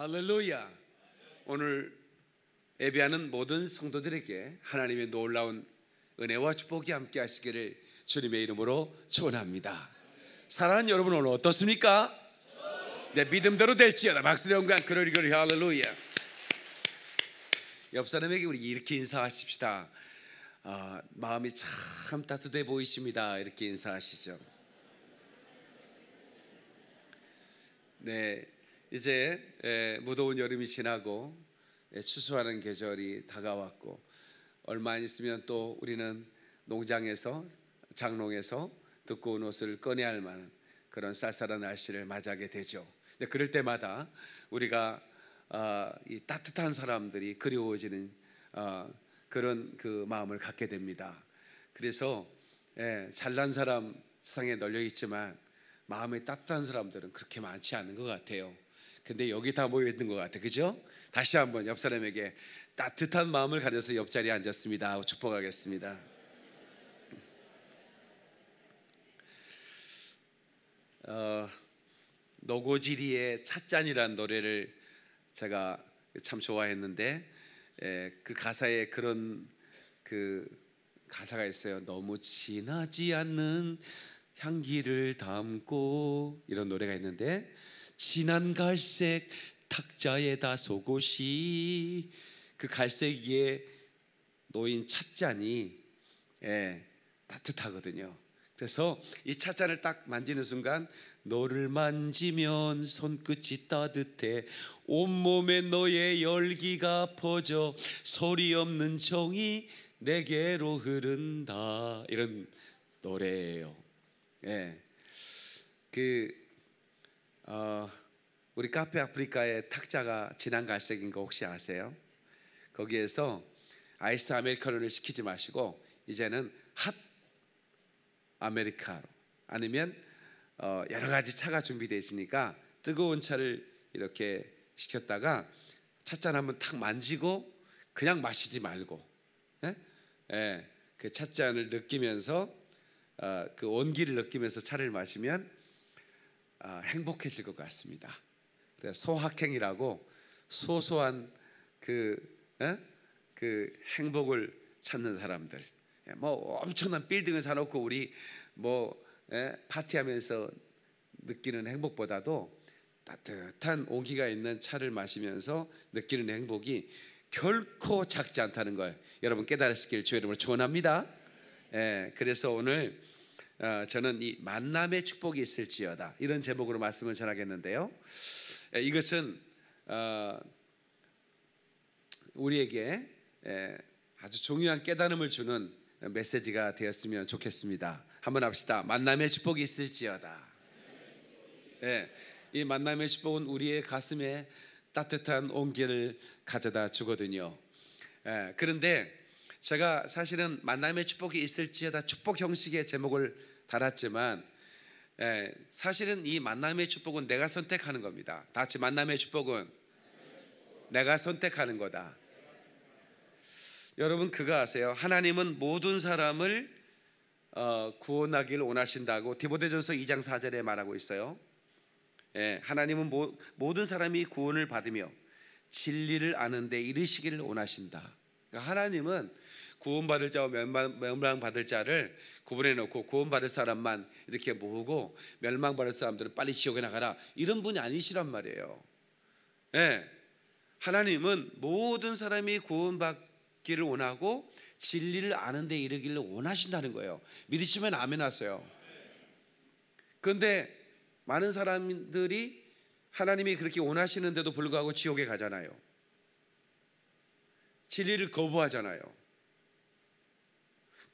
할렐루야. 오늘 예배하는 모든 성도들에게 하나님의 놀라운 은혜와 축복이 함께 하시기를 주님의 이름으로 축원합니다. 사랑하는 여러분 오늘 어떻습니까? 내 믿음대로 될지어다. 박수 영광 그러리 그리 할렐루야. 옆 사람에게 우리 이렇게 인사하십시다. 아, 마음이 참 따뜻해 보이십니다. 이렇게 인사하시죠. 네, 이제 예, 무더운 여름이 지나고 예, 추수하는 계절이 다가왔고 얼마 안 있으면 또 우리는 농장에서 장롱에서 두꺼운 옷을 꺼내야 할 만한 그런 쌀쌀한 날씨를 맞이하게 되죠. 근데 그럴 때마다 우리가 어, 이 따뜻한 사람들이 그리워지는 어, 그런 그 마음을 갖게 됩니다. 그래서 예, 잘난 사람 세상에 널려 있지만 마음이 따뜻한 사람들은 그렇게 많지 않은 것 같아요. 근데 여기 다 모여 있는 것 같아. 그죠? 다시 한번 옆 사람에게 따뜻한 마음을 가져서 옆자리에 앉았습니다. 축복하겠습니다. 어, 노고지리의 찻잔이라 노래를 제가 참 좋아했는데 에, 예, 그 가사에 그런 그 가사가 있어요. 너무 진하지 않는 향기를 담고 이런 노래가 있는데 진한 갈색 탁자에다 속옷이 그 갈색 위에 놓인 찻잔이 예, 따뜻하거든요. 그래서 이 찻잔을 딱 만지는 순간 너를 만지면 손끝이 따뜻해 온몸에 너의 열기가 퍼져 소리 없는 정이 내게로 흐른다 이런 노래예요. 예. 그 어, 우리 카페 아프리카의 탁자가 진한 갈색인 거 혹시 아세요? 거기에서 아이스 아메리카노를 시키지 마시고 이제는 핫 아메리카노 아니면 어, 여러 가지 차가 준비되어 있으니까 뜨거운 차를 이렇게 시켰다가 찻잔 한번 탁 만지고 그냥 마시지 말고 예? 예, 그 찻잔을 느끼면서 어, 그 온기를 느끼면서 차를 마시면 아, 행복해질 것 같습니다. 소확행이라고 소소한 그, 에? 그 행복을 찾는 사람들. 예, 뭐 엄청난 빌딩을 사놓고 우리 뭐 에? 파티하면서 느끼는 행복보다도 따뜻한 오기가 있는 차를 마시면서 느끼는 행복이 결코 작지 않다는 걸 여러분 깨달으시길 주의 이름으로 원합니다 예, 그래서 오늘 어, 저는 이 만남의 축복이 있을지어다 이런 제목으로 말씀을 전하겠는데요. 이것은 어, 우리에게 아주 중요한 깨달음을 주는 메시지가 되었으면 좋겠습니다. 한번 합시다. 만남의 축복이 있을지어다. 예, 이 만남의 축복은 우리의 가슴에 따뜻한 온기를 가져다 주거든요. 예, 그런데 제가 사실은 만남의 축복이 있을지에다 축복 형식의 제목을 달았지만 예, 사실은 이 만남의 축복은 내가 선택하는 겁니다. 다 같이 만남의 축복은 내가 선택하는 거다. 여러분 그거 아세요? 하나님은 모든 사람을 어, 구원하기를 원하신다고 디모데전서 2장 4절에 말하고 있어요. 예, 하나님은 모, 모든 사람이 구원을 받으며 진리를 아는데 이르시기를 원하신다. 그러니까 하나님은 구원받을 자와 멸망받을 자를 구분해 놓고 구원받을 사람만 이렇게 모으고 멸망받을 사람들은 빨리 지옥에 나가라 이런 분이 아니시란 말이에요. 예. 네. 하나님은 모든 사람이 구원받기를 원하고 진리를 아는 데 이르기를 원하신다는 거예요. 믿으시면 아멘 하세요. 그런데 많은 사람들이 하나님이 그렇게 원하시는데도 불구하고 지옥에 가잖아요. 진리를 거부하잖아요.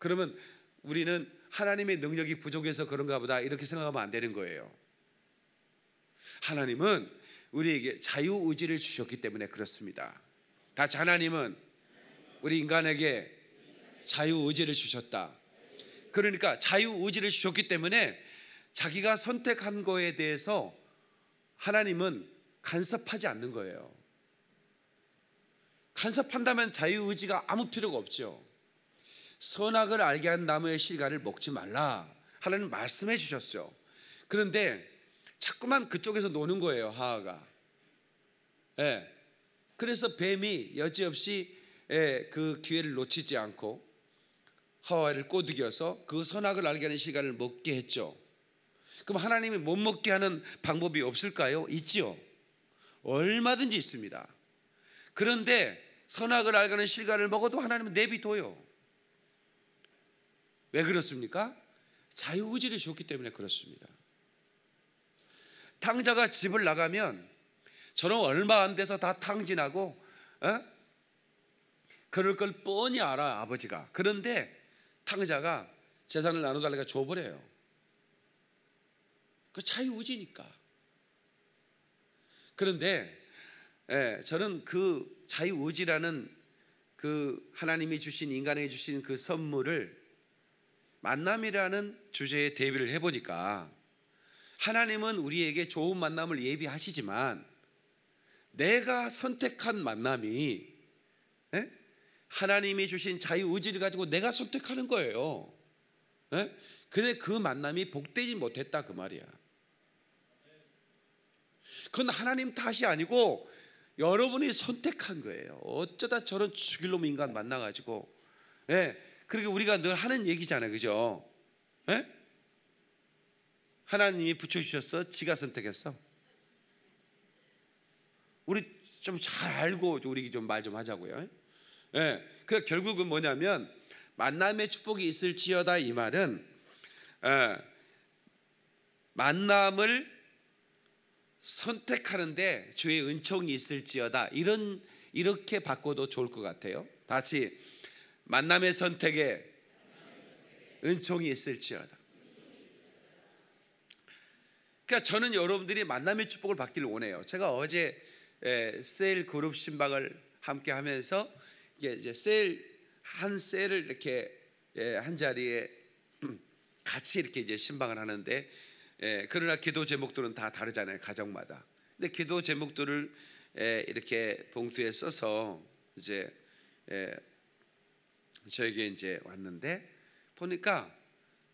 그러면 우리는 하나님의 능력이 부족해서 그런가 보다 이렇게 생각하면 안 되는 거예요. 하나님은 우리에게 자유 의지를 주셨기 때문에 그렇습니다. 다시 하나님은 우리 인간에게 자유 의지를 주셨다. 그러니까 자유 의지를 주셨기 때문에 자기가 선택한 거에 대해서 하나님은 간섭하지 않는 거예요. 간섭한다면 자유 의지가 아무 필요가 없죠. 선악을 알게 한 나무의 실과를 먹지 말라 하나님 말씀해 주셨죠. 그런데 자꾸만 그쪽에서 노는 거예요 하하가. 예. 그래서 뱀이 여지없이 예, 그 기회를 놓치지 않고 하와를 꼬드겨서 그 선악을 알게 하는 시간을 먹게 했죠. 그럼 하나님이 못 먹게 하는 방법이 없을까요? 있죠. 얼마든지 있습니다. 그런데 선악을 알게 하는 실간을 먹어도 하나님은 내비둬요. 왜 그렇습니까? 자유의지를 줬기 때문에 그렇습니다. 탕자가 집을 나가면 저는 얼마 안 돼서 다 탕진하고 어? 그럴 걸 뻔히 알아 아버지가. 그런데 탕자가 재산을 나눠달라니까 줘버려요. 그 자유의지니까. 그런데 예, 저는 그 자유의지라는 그 하나님이 주신 인간에게 주신 그 선물을 만남이라는 주제에 대비를 해보니까 하나님은 우리에게 좋은 만남을 예비하시지만 내가 선택한 만남이 에? 예? 하나님이 주신 자유 의지를 가지고 내가 선택하는 거예요. 에? 예? 근데 그 만남이 복되지 못했다 그 말이야. 그건 하나님 탓이 아니고 여러분이 선택한 거예요. 어쩌다 저런 죽일 놈 인간 만나가지고 예, 그렇게 우리가 늘 하는 얘기잖아요. 그죠? 에? 예? 하나님이 붙여주셨어? 지가 선택했어? 우리 좀 잘 알고 우리 좀 말좀 좀 하자고요. 예? 예. 그래 결국은 뭐냐면 만남의 축복이 있을지어다 이 말은 에, 예, 만남을 선택하는데 주의 은총이 있을지어다 이런 이렇게 바꿔도 좋을 것 같아요. 다시 만남의 선택에 은총이 있을지어다. 그러니까 저는 여러분들이 만남의 축복을 받기를 원해요. 제가 어제 세일 그룹 신방을 함께 하면서 이제 세일 한 세일을 이렇게 한 자리에 같이 이렇게 이제 신방을 하는데 그러나 기도 제목들은 다 다르잖아요 가정마다. 근데 기도 제목들을 이렇게 봉투에 써서 이제 저에게 이제 왔는데 보니까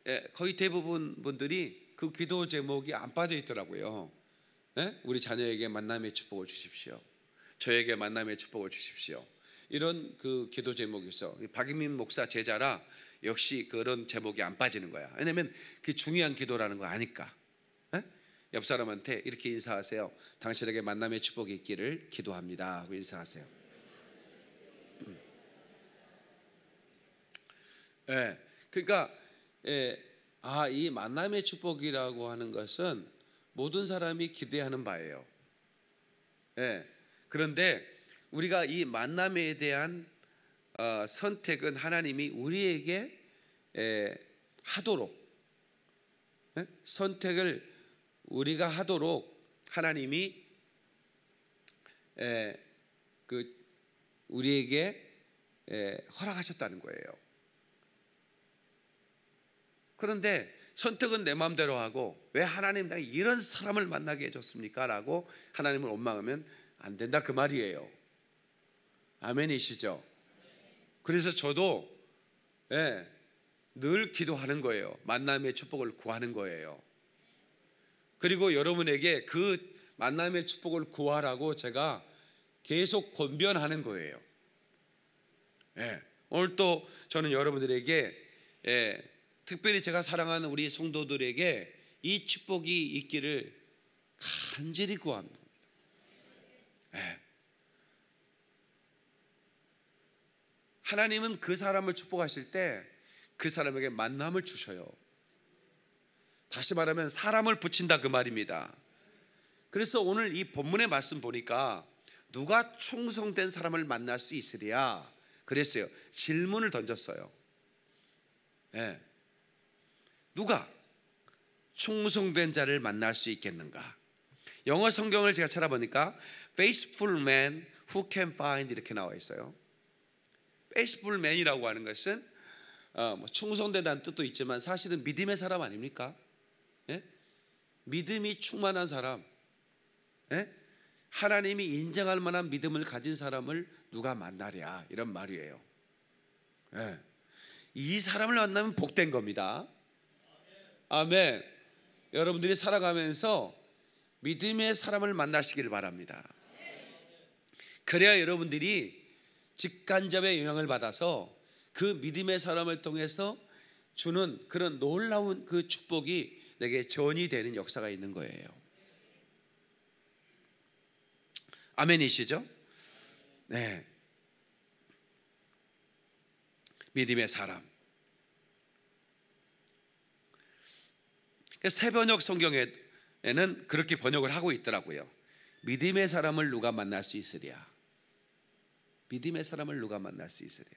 예, 거의 대부분 분들이 그 기도 제목이 안 빠져 있더라고요. 예? 우리 자녀에게 만남의 축복을 주십시오. 저에게 만남의 축복을 주십시오. 이런 그 기도 제목이 있 박인민 목사 제자라 역시 그런 제목이 안 빠지는 거야. 왜냐면 그 중요한 기도라는 거 아니까. 예? 옆 사람한테 이렇게 인사하세요. 당신에게 만남의 축복이 있기를 기도합니다. 하고 인사하세요. 예. 그러니까 예, 아, 이 만남의 축복이라고 하는 것은 모든 사람이 기대하는 바예요. 예. 그런데 우리가 이 만남에 대한 어, 선택은 하나님이 우리에게 예, 하도록 예? 선택을 우리가 하도록 하나님이 예, 그 우리에게 예, 허락하셨다는 거예요. 그런데 선택은 내 마음대로 하고 왜 하나님 나 이런 사람을 만나게 해줬습니까? 라고 하나님을 원망하면 안 된다 그 말이에요. 아멘이시죠? 그래서 저도 예, 늘 기도하는 거예요. 만남의 축복을 구하는 거예요. 그리고 여러분에게 그 만남의 축복을 구하라고 제가 계속 권변하는 거예요. 예, 오늘 또 저는 여러분들에게 예, 특별히 제가 사랑하는 우리 성도들에게 이 축복이 있기를 간절히 구합니다. 네. 하나님은 그 사람을 축복하실 때 그 사람에게 만남을 주셔요. 다시 말하면 사람을 붙인다 그 말입니다. 그래서 오늘 이 본문의 말씀 보니까 누가 충성된 사람을 만날 수 있으랴 그랬어요. 질문을 던졌어요. 네. 누가 충성된 자를 만날 수 있겠는가? 영어 성경을 제가 찾아보니까 faithful man who can find 이렇게 나와 있어요. faithful man이라고 하는 것은 어, 뭐 충성된다는 뜻도 있지만 사실은 믿음의 사람 아닙니까? 예? 믿음이 충만한 사람, 예? 하나님이 인정할 만한 믿음을 가진 사람을 누가 만나랴 이런 말이에요. 예. 이 사람을 만나면 복된 겁니다. 아멘. 여러분들이 살아가면서 믿음의 사람을 만나시길 바랍니다. 그래야 여러분들이 직간접의 영향을 받아서 그 믿음의 사람을 통해서 주는 그런 놀라운 그 축복이 내게 전이 되는 역사가 있는 거예요. 아멘이시죠? 네. 믿음의 사람. 그래서 새번역 성경에는 그렇게 번역을 하고 있더라고요. 믿음의 사람을 누가 만날 수 있으랴? 믿음의 사람을 누가 만날 수 있으랴?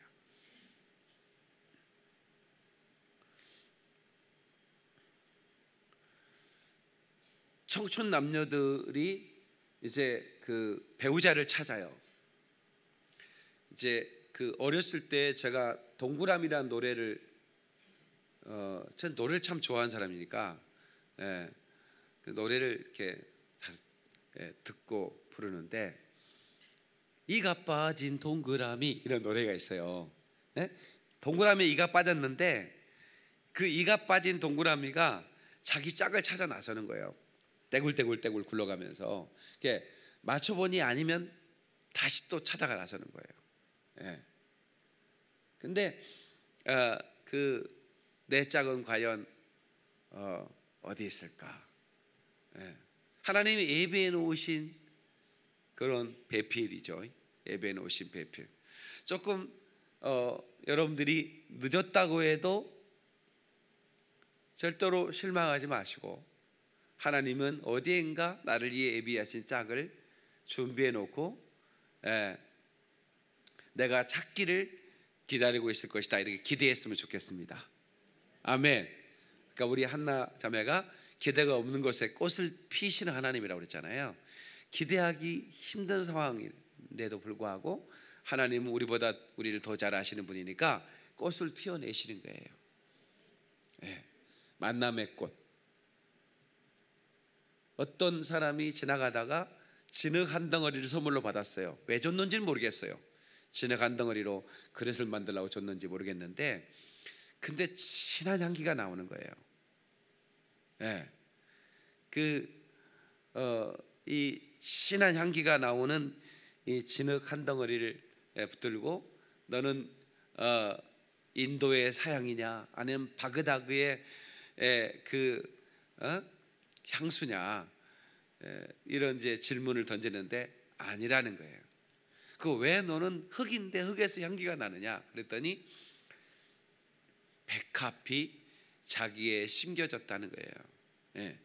청춘 남녀들이 이제 그 배우자를 찾아요. 이제 그 어렸을 때 제가 동그라미라는 노래를 어, 전 노래를 참 좋아하는 사람이니까 예, 그 노래를 이렇게 예, 듣고 부르는데 이가 빠진 동그라미 이런 노래가 있어요. 예? 동그라미 이가 빠졌는데 그 이가 빠진 동그라미가 자기 짝을 찾아 나서는 거예요. 떼굴떼굴떼굴 굴러가면서 이렇게 맞춰보니 아니면 다시 또 찾아가 나서는 거예요. 예. 근데 어, 그내 짝은 과연 어, 어디 있을까? 예. 하나님이 예배해 놓으신 그런 배필이죠. 예배해 놓으신 배필. 조금 어, 여러분들이 늦었다고 해도 절대로 실망하지 마시고 하나님은 어디엔가 나를 위해 예비하신 짝을 준비해 놓고 예, 내가 찾기를 기다리고 있을 것이다 이렇게 기대했으면 좋겠습니다. 아멘. 그러니까 우리 한나 자매가 기대가 없는 곳에 꽃을 피시는 하나님이라고 그랬잖아요. 기대하기 힘든 상황인데도 불구하고 하나님은 우리보다 우리를 더 잘 아시는 분이니까 꽃을 피워내시는 거예요. 네. 만남의 꽃. 어떤 사람이 지나가다가 진흙 한 덩어리를 선물로 받았어요. 왜 줬는지는 모르겠어요. 진흙 한 덩어리로 그릇을 만들라고 줬는지 모르겠는데 근데 진한 향기가 나오는 거예요. 예. 그, 어, 이 진한 향기가 나오는 이 진흙 한 덩어리를 예, 붙들고 너는 어, 인도의 사향이냐 아니면 바그다그의 에, 예, 그 어? 향수냐 에, 예, 이런 이제 질문을 던지는데 아니라는 거예요. 그 왜 너는 흙인데 흙에서 향기가 나느냐 그랬더니 백합이 자기에 심겨졌다는 거예요. 예.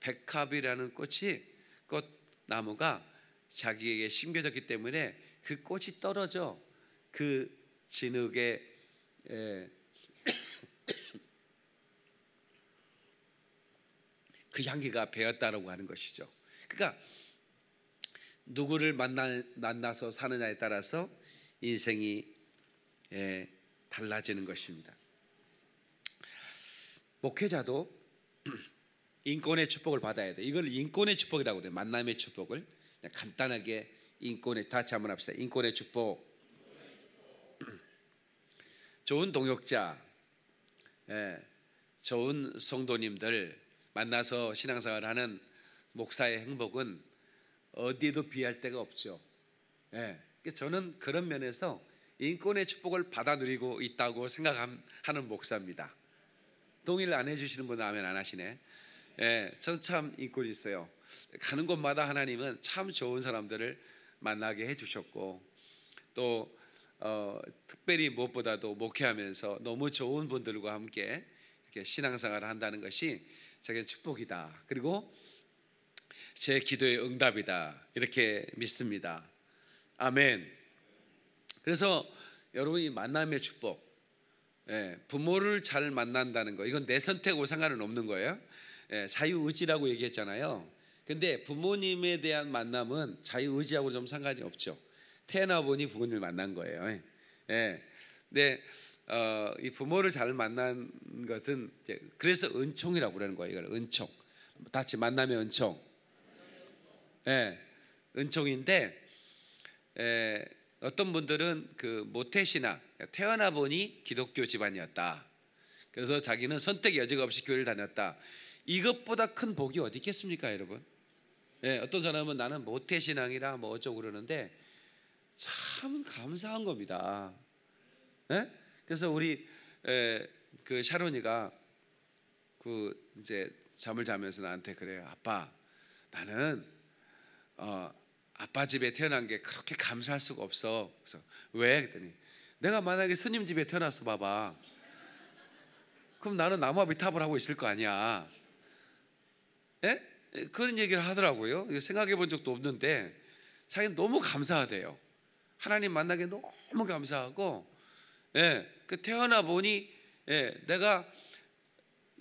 백합이라는 꽃이 꽃나무가 자기에게 심겨졌기 때문에 그 꽃이 떨어져 그 진흙에 예. 그 향기가 배었다라고 하는 것이죠. 그러니까 누구를 만나, 서 사느냐에 따라서 인생이 예, 달라지는 것입니다. 목회자도 인권의 축복을 받아야 돼. 이걸 인권의 축복이라고 돼. 만남의 축복을 간단하게 인권의 다시 한 합시다. 인권의 축복. 좋은 동역자, 예, 좋은 성도님들 만나서 신앙생활하는 목사의 행복은 어디에도 비할 데가 없죠. 예, 저는 그런 면에서 인권의 축복을 받아 누리고 있다고 생각하는 목사입니다. 동의를 안 해주시는 분은 아멘 안 하시네. 예, 저는 참 인권이 있어요. 가는 곳마다 하나님은 참 좋은 사람들을 만나게 해주셨고 또 어, 특별히 무엇보다도 목회하면서 너무 좋은 분들과 함께 이렇게 신앙생활을 한다는 것이 제게 축복이다. 그리고 제 기도의 응답이다. 이렇게 믿습니다. 아멘. 그래서 여러분이 만남의 축복, 예, 부모를 잘 만난다는 거 이건 내 선택하고 상관은 없는 거예요. 예, 자유의지라고 얘기했잖아요. 근데 부모님에 대한 만남은 자유의지하고 좀 상관이 없죠. 태어나 보니 부모님을 만난 거예요. 예. 예. 근데 어, 이 부모를 잘 만난 것은 그래서 은총이라고 그러는 거예요. 이걸 은총. 다 같이 만남의 은총. 예. 은총인데 예, 어떤 분들은 그모태신앙 태어나 보니 기독교 집안이었다. 그래서 자기는 선택 여지가 없이 교회를 다녔다. 이것보다 큰 복이 어디 있겠습니까, 여러분? 예, 어떤 사람은 나는 모태신앙이라 뭐 어쩌고 그러는데 참 감사한 겁니다. 예? 그래서 우리 예, 그 샤론이가 그 이제 잠을 자면서 나한테 그래요, 아빠, 나는 어, 아빠 집에 태어난 게 그렇게 감사할 수가 없어. 그래서 왜? 그랬더니 내가 만약에 스님 집에 태어났어 봐봐. 그럼 나는 나무와 비탑을 하고 있을 거 아니야. 예? 그런 얘기를 하더라고요. 생각해 본 적도 없는데 자기는 너무 감사하대요. 하나님 만나게 너무 감사하고 예, 그 태어나 보니 예, 내가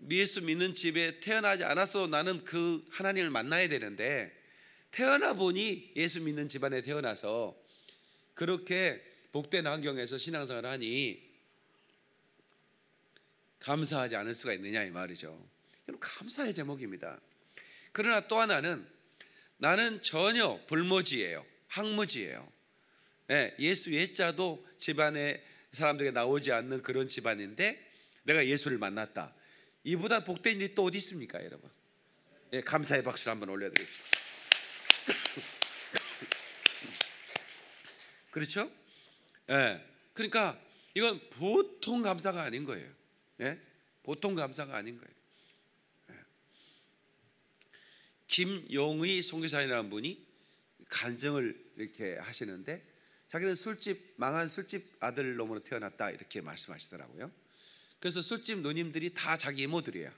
예수 믿는 집에 태어나지 않았어도 나는 그 하나님을 만나야 되는데 태어나 보니 예수 믿는 집안에 태어나서 그렇게 복된 환경에서 신앙생활을 하니 감사하지 않을 수가 있느냐 이 말이죠. 이건 감사의 제목입니다. 그러나 또 하나는 나는 전혀 불모지예요. 항모지예요. 예, 예수 예자도 집안에 사람들에게 나오지 않는 그런 집안인데 내가 예수를 만났다. 이보다 복된 일이 또 어디 있습니까, 여러분? 예, 감사의 박수를 한번 올려드립시다. 그렇죠? 예. 그러니까 이건 보통 감사가 아닌 거예요. 예? 보통 감사가 아닌 거예요. 예. 김용의 선교사이라는 분이 간증을 이렇게 하시는데 자기는 술집 망한 술집 아들 놈으로 태어났다 이렇게 말씀하시더라고요. 그래서 술집 누님들이 다 자기 이모들이에요.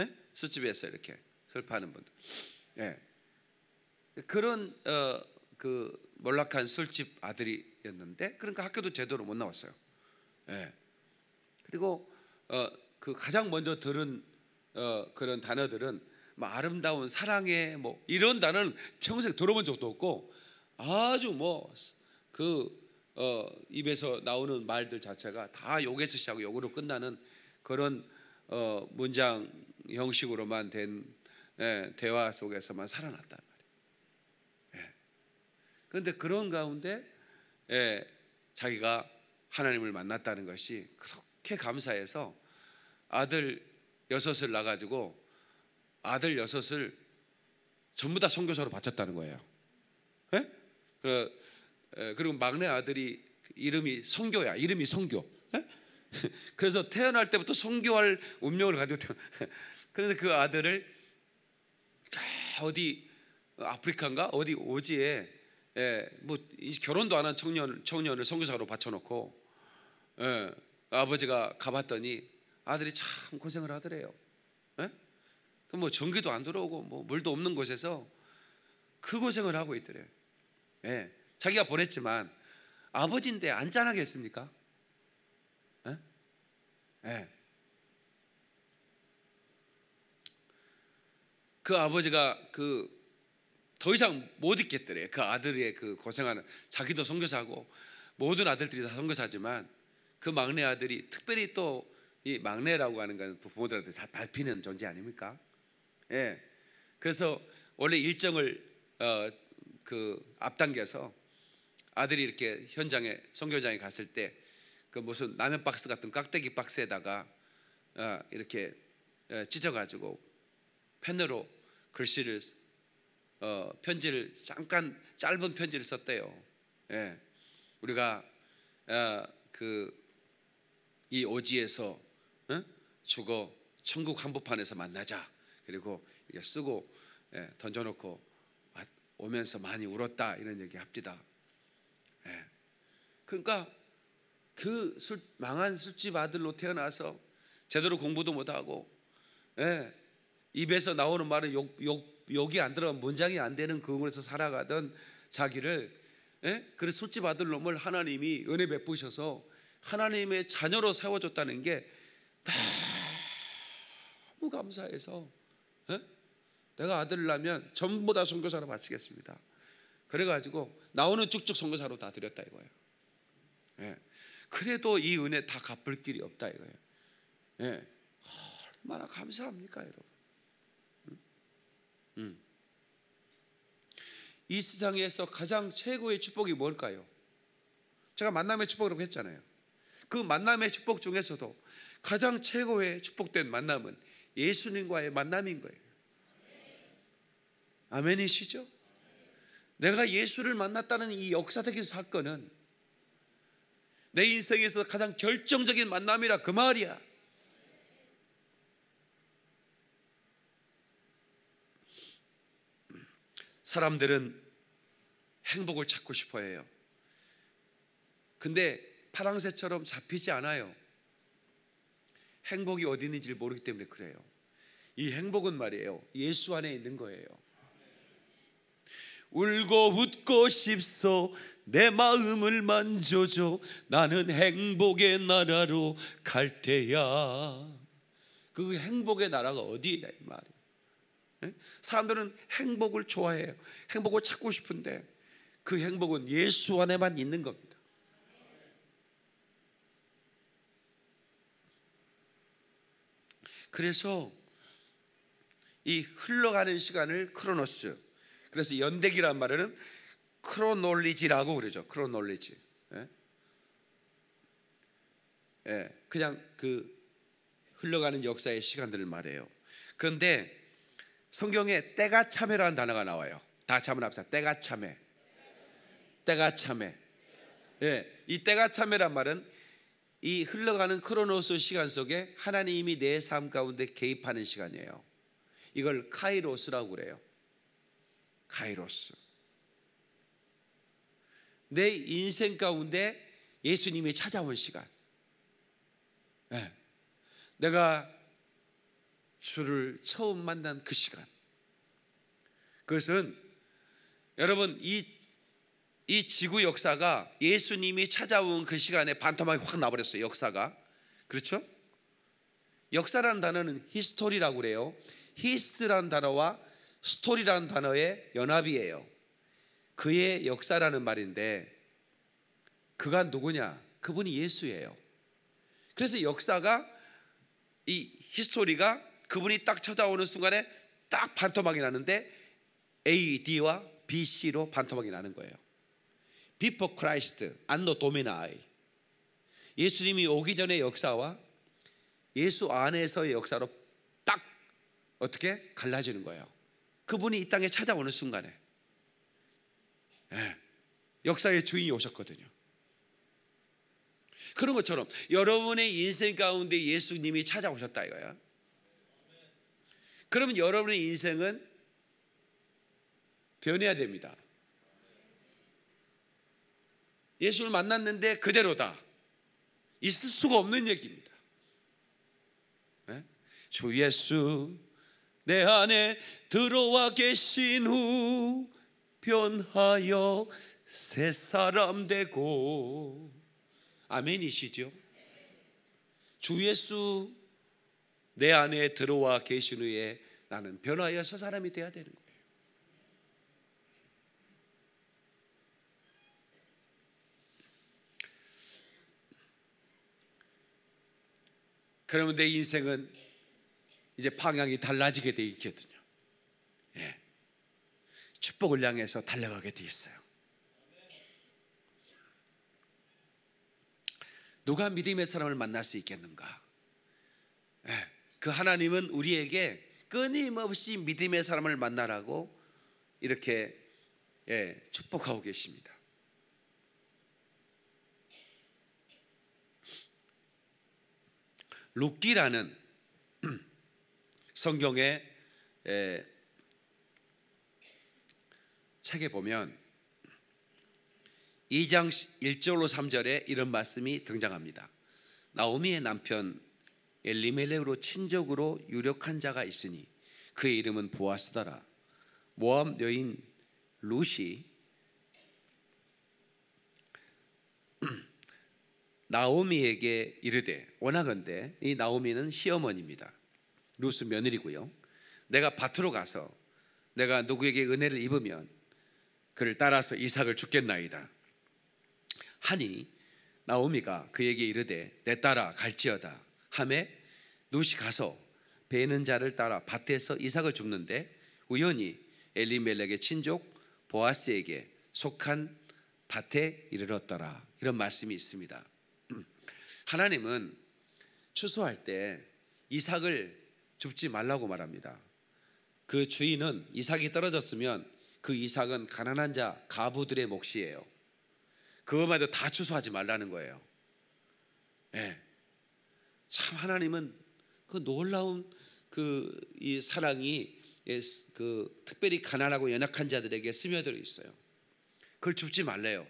예? 술집에서 이렇게 설파는 분들. 예. 그런 어, 그 몰락한 술집 아들이었는데 그러니까 학교도 제대로 못 나왔어요. 예. 그리고 어, 그 가장 먼저 들은 어, 그런 단어들은 뭐 아름다운 사랑의 뭐 이런 단어는 평생 들어본 적도 없고 아주 뭐그 어, 입에서 나오는 말들 자체가 다 욕에서 시작하고 욕으로 끝나는 그런 어, 문장 형식으로만 된 예, 대화 속에서만 살아났다. 그런데 그런 가운데 예, 자기가 하나님을 만났다는 것이 그렇게 감사해서 아들 여섯을 낳아가지고 아들 여섯을 전부 다 선교사로 바쳤다는 거예요. 예? 그, 예 그리고 막내 아들이 이름이 성교야. 이름이 성교. 예? 그래서 태어날 때부터 성교할 운명을 가지고 태어. 그래서 그 아들을 자 어디 아프리카인가 어디 오지에 예, 뭐 결혼도 안 한 청년 청년을 선교사로 바쳐놓고 예, 아버지가 가봤더니 아들이 참 고생을 하더래요. 예? 그뭐 전기도 안 들어오고 뭐 물도 없는 곳에서 그 고생을 하고 있더래요. 예, 자기가 보냈지만 아버지인데 안 짠하겠습니까? 예? 예. 그 아버지가 그더 이상 못 있겠더래. 그 아들의 그 고생하는 자기도 선교사고 모든 아들들이 다 선교사지만 그 막내 아들이 특별히 또 이 막내라고 하는 건 부모들한테 다 밟히는 존재 아닙니까? 예. 그래서 원래 일정을 어, 그 앞당겨서 아들이 이렇게 현장에 선교장에 갔을 때 그 무슨 라면 박스 같은 깍대기 박스에다가 어, 이렇게 어, 찢어가지고 펜으로 글씨를 어, 편지를 잠깐 짧은 편지를 썼대요. 예. 우리가 어, 그이 오지에서 어? 죽어 천국 한복판에서 만나자. 그리고 이게 쓰고 예, 던져놓고 오면서 많이 울었다 이런 얘기 합디다. 예. 그러니까 그 술, 망한 술집 아들로 태어나서 제대로 공부도 못하고 예, 입에서 나오는 말은 욕, 욕 여기 안 들어가면 문장이 안 되는 그곳에서 살아가던 자기를 예? 그래서 솥집 아들 놈을 하나님이 은혜 베푸셔서 하나님의 자녀로 세워줬다는 게 너무 감사해서 예? 내가 아들라면 전부 다 선교사로 바치겠습니다. 그래가지고 나오는 쭉쭉 선교사로 다 드렸다 이거예요. 예. 그래도 이 은혜 다 갚을 길이 없다 이거예요. 예. 얼마나 감사합니까 여러분. 음. 이 세상에서 가장 최고의 축복이 뭘까요? 제가 만남의 축복이라고 했잖아요. 그 만남의 축복 중에서도 가장 최고의 축복된 만남은 예수님과의 만남인 거예요. 아멘이시죠? 내가 예수를 만났다는 이 역사적인 사건은 내 인생에서 가장 결정적인 만남이라 그 말이야. 사람들은 행복을 찾고 싶어 해요. 근데 파랑새처럼 잡히지 않아요. 행복이 어디 있는지 모르기 때문에 그래요. 이 행복은 말이에요. 예수 안에 있는 거예요. 울고 웃고 싶소 내 마음을 만져줘 나는 행복의 나라로 갈 테야 그 행복의 나라가 어디냐 이 말이에요 사람들은 행복을 좋아해요. 행복을 찾고 싶은데 그 행복은 예수 안에만 있는 겁니다. 그래서 이 흘러가는 시간을 크로노스. 그래서 연대기란 말은 크로놀리지라고 그러죠. 크로놀리지. 예? 예, 그냥 그 흘러가는 역사의 시간들을 말해요. 그런데 성경에 때가 참회라는 단어가 나와요. 다 참을 합시다. 때가 참회. 때가 참회. 예, 이 때가 참회란 말은 이 흘러가는 크로노스 시간 속에 하나님이 내 삶 가운데 개입하는 시간이에요. 이걸 카이로스라고 그래요. 카이로스. 내 인생 가운데 예수님이 찾아온 시간. 예. 내가 주를 처음 만난 그 시간. 그것은 여러분 이, 이 지구 역사가 예수님이 찾아온 그 시간에 반토막이 확 나버렸어요. 역사가. 그렇죠? 역사라는 단어는 히스토리라고 그래요. 히스라는 단어와 스토리라는 단어의 연합이에요. 그의 역사라는 말인데 그가 누구냐? 그분이 예수예요. 그래서 역사가 이 히스토리가 그분이 딱 쳐다오는 순간에 딱 반토막이 나는데 A, D와 B, C로 반토막이 나는 거예요. Before Christ, 안노 도미나이. 예수님이 오기 전의 역사와 예수 안에서의 역사로 딱 어떻게 갈라지는 거예요. 그분이 이 땅에 찾아오는 순간에 네. 역사의 주인이 오셨거든요. 그런 것처럼 여러분의 인생 가운데 예수님이 찾아오셨다 이거야. 그러면 여러분의 인생은 변해야 됩니다. 예수를 만났는데 그대로다. 있을 수가 없는 얘기입니다. 네? 주 예수 내 안에 들어와 계신 후 변하여 새 사람 되고 아멘이시죠? 주 예수 내 안에 들어와 계신 후에 나는 변화하여서 사람이 돼야 되는 거예요. 그러면 내 인생은 이제 방향이 달라지게 돼 있거든요. 예. 축복을 향해서 달려가게 돼 있어요. 누가 믿음의 사람을 만날 수 있겠는가? 그 하나님은 우리에게 끊임없이 믿음의 사람을 만나라고 이렇게 예, 축복하고 계십니다. 룩기라는 성경의 예, 책에 보면 2장 1절로 3절에 이런 말씀이 등장합니다. 나오미의 남편 엘리멜렉으로 친족으로 유력한 자가 있으니 그의 이름은 보아스더라. 모압 여인 루시 나오미에게 이르되 원하건대 이 나오미는 시어머니입니다. 루스 며느리고요. 내가 밭으로 가서 내가 누구에게 은혜를 입으면 그를 따라서 이삭을 죽겠나이다. 하니 나오미가 그에게 이르되 내 따라 갈지어다. 함에 롯이 가서 베는 자를 따라 밭에서 이삭을 줍는데 우연히 엘리멜렉의 친족 보아스에게 속한 밭에 이르렀더라 이런 말씀이 있습니다. 하나님은 추수할 때 이삭을 줍지 말라고 말합니다. 그 주인은 이삭이 떨어졌으면 그 이삭은 가난한 자 가부들의 몫이에요. 그것마도다 추수하지 말라는 거예요. 네. 참 하나님은 그 놀라운 그 이 사랑이 예, 그 특별히 가난하고 연약한 자들에게 스며들어 있어요. 그걸 줍지 말래요.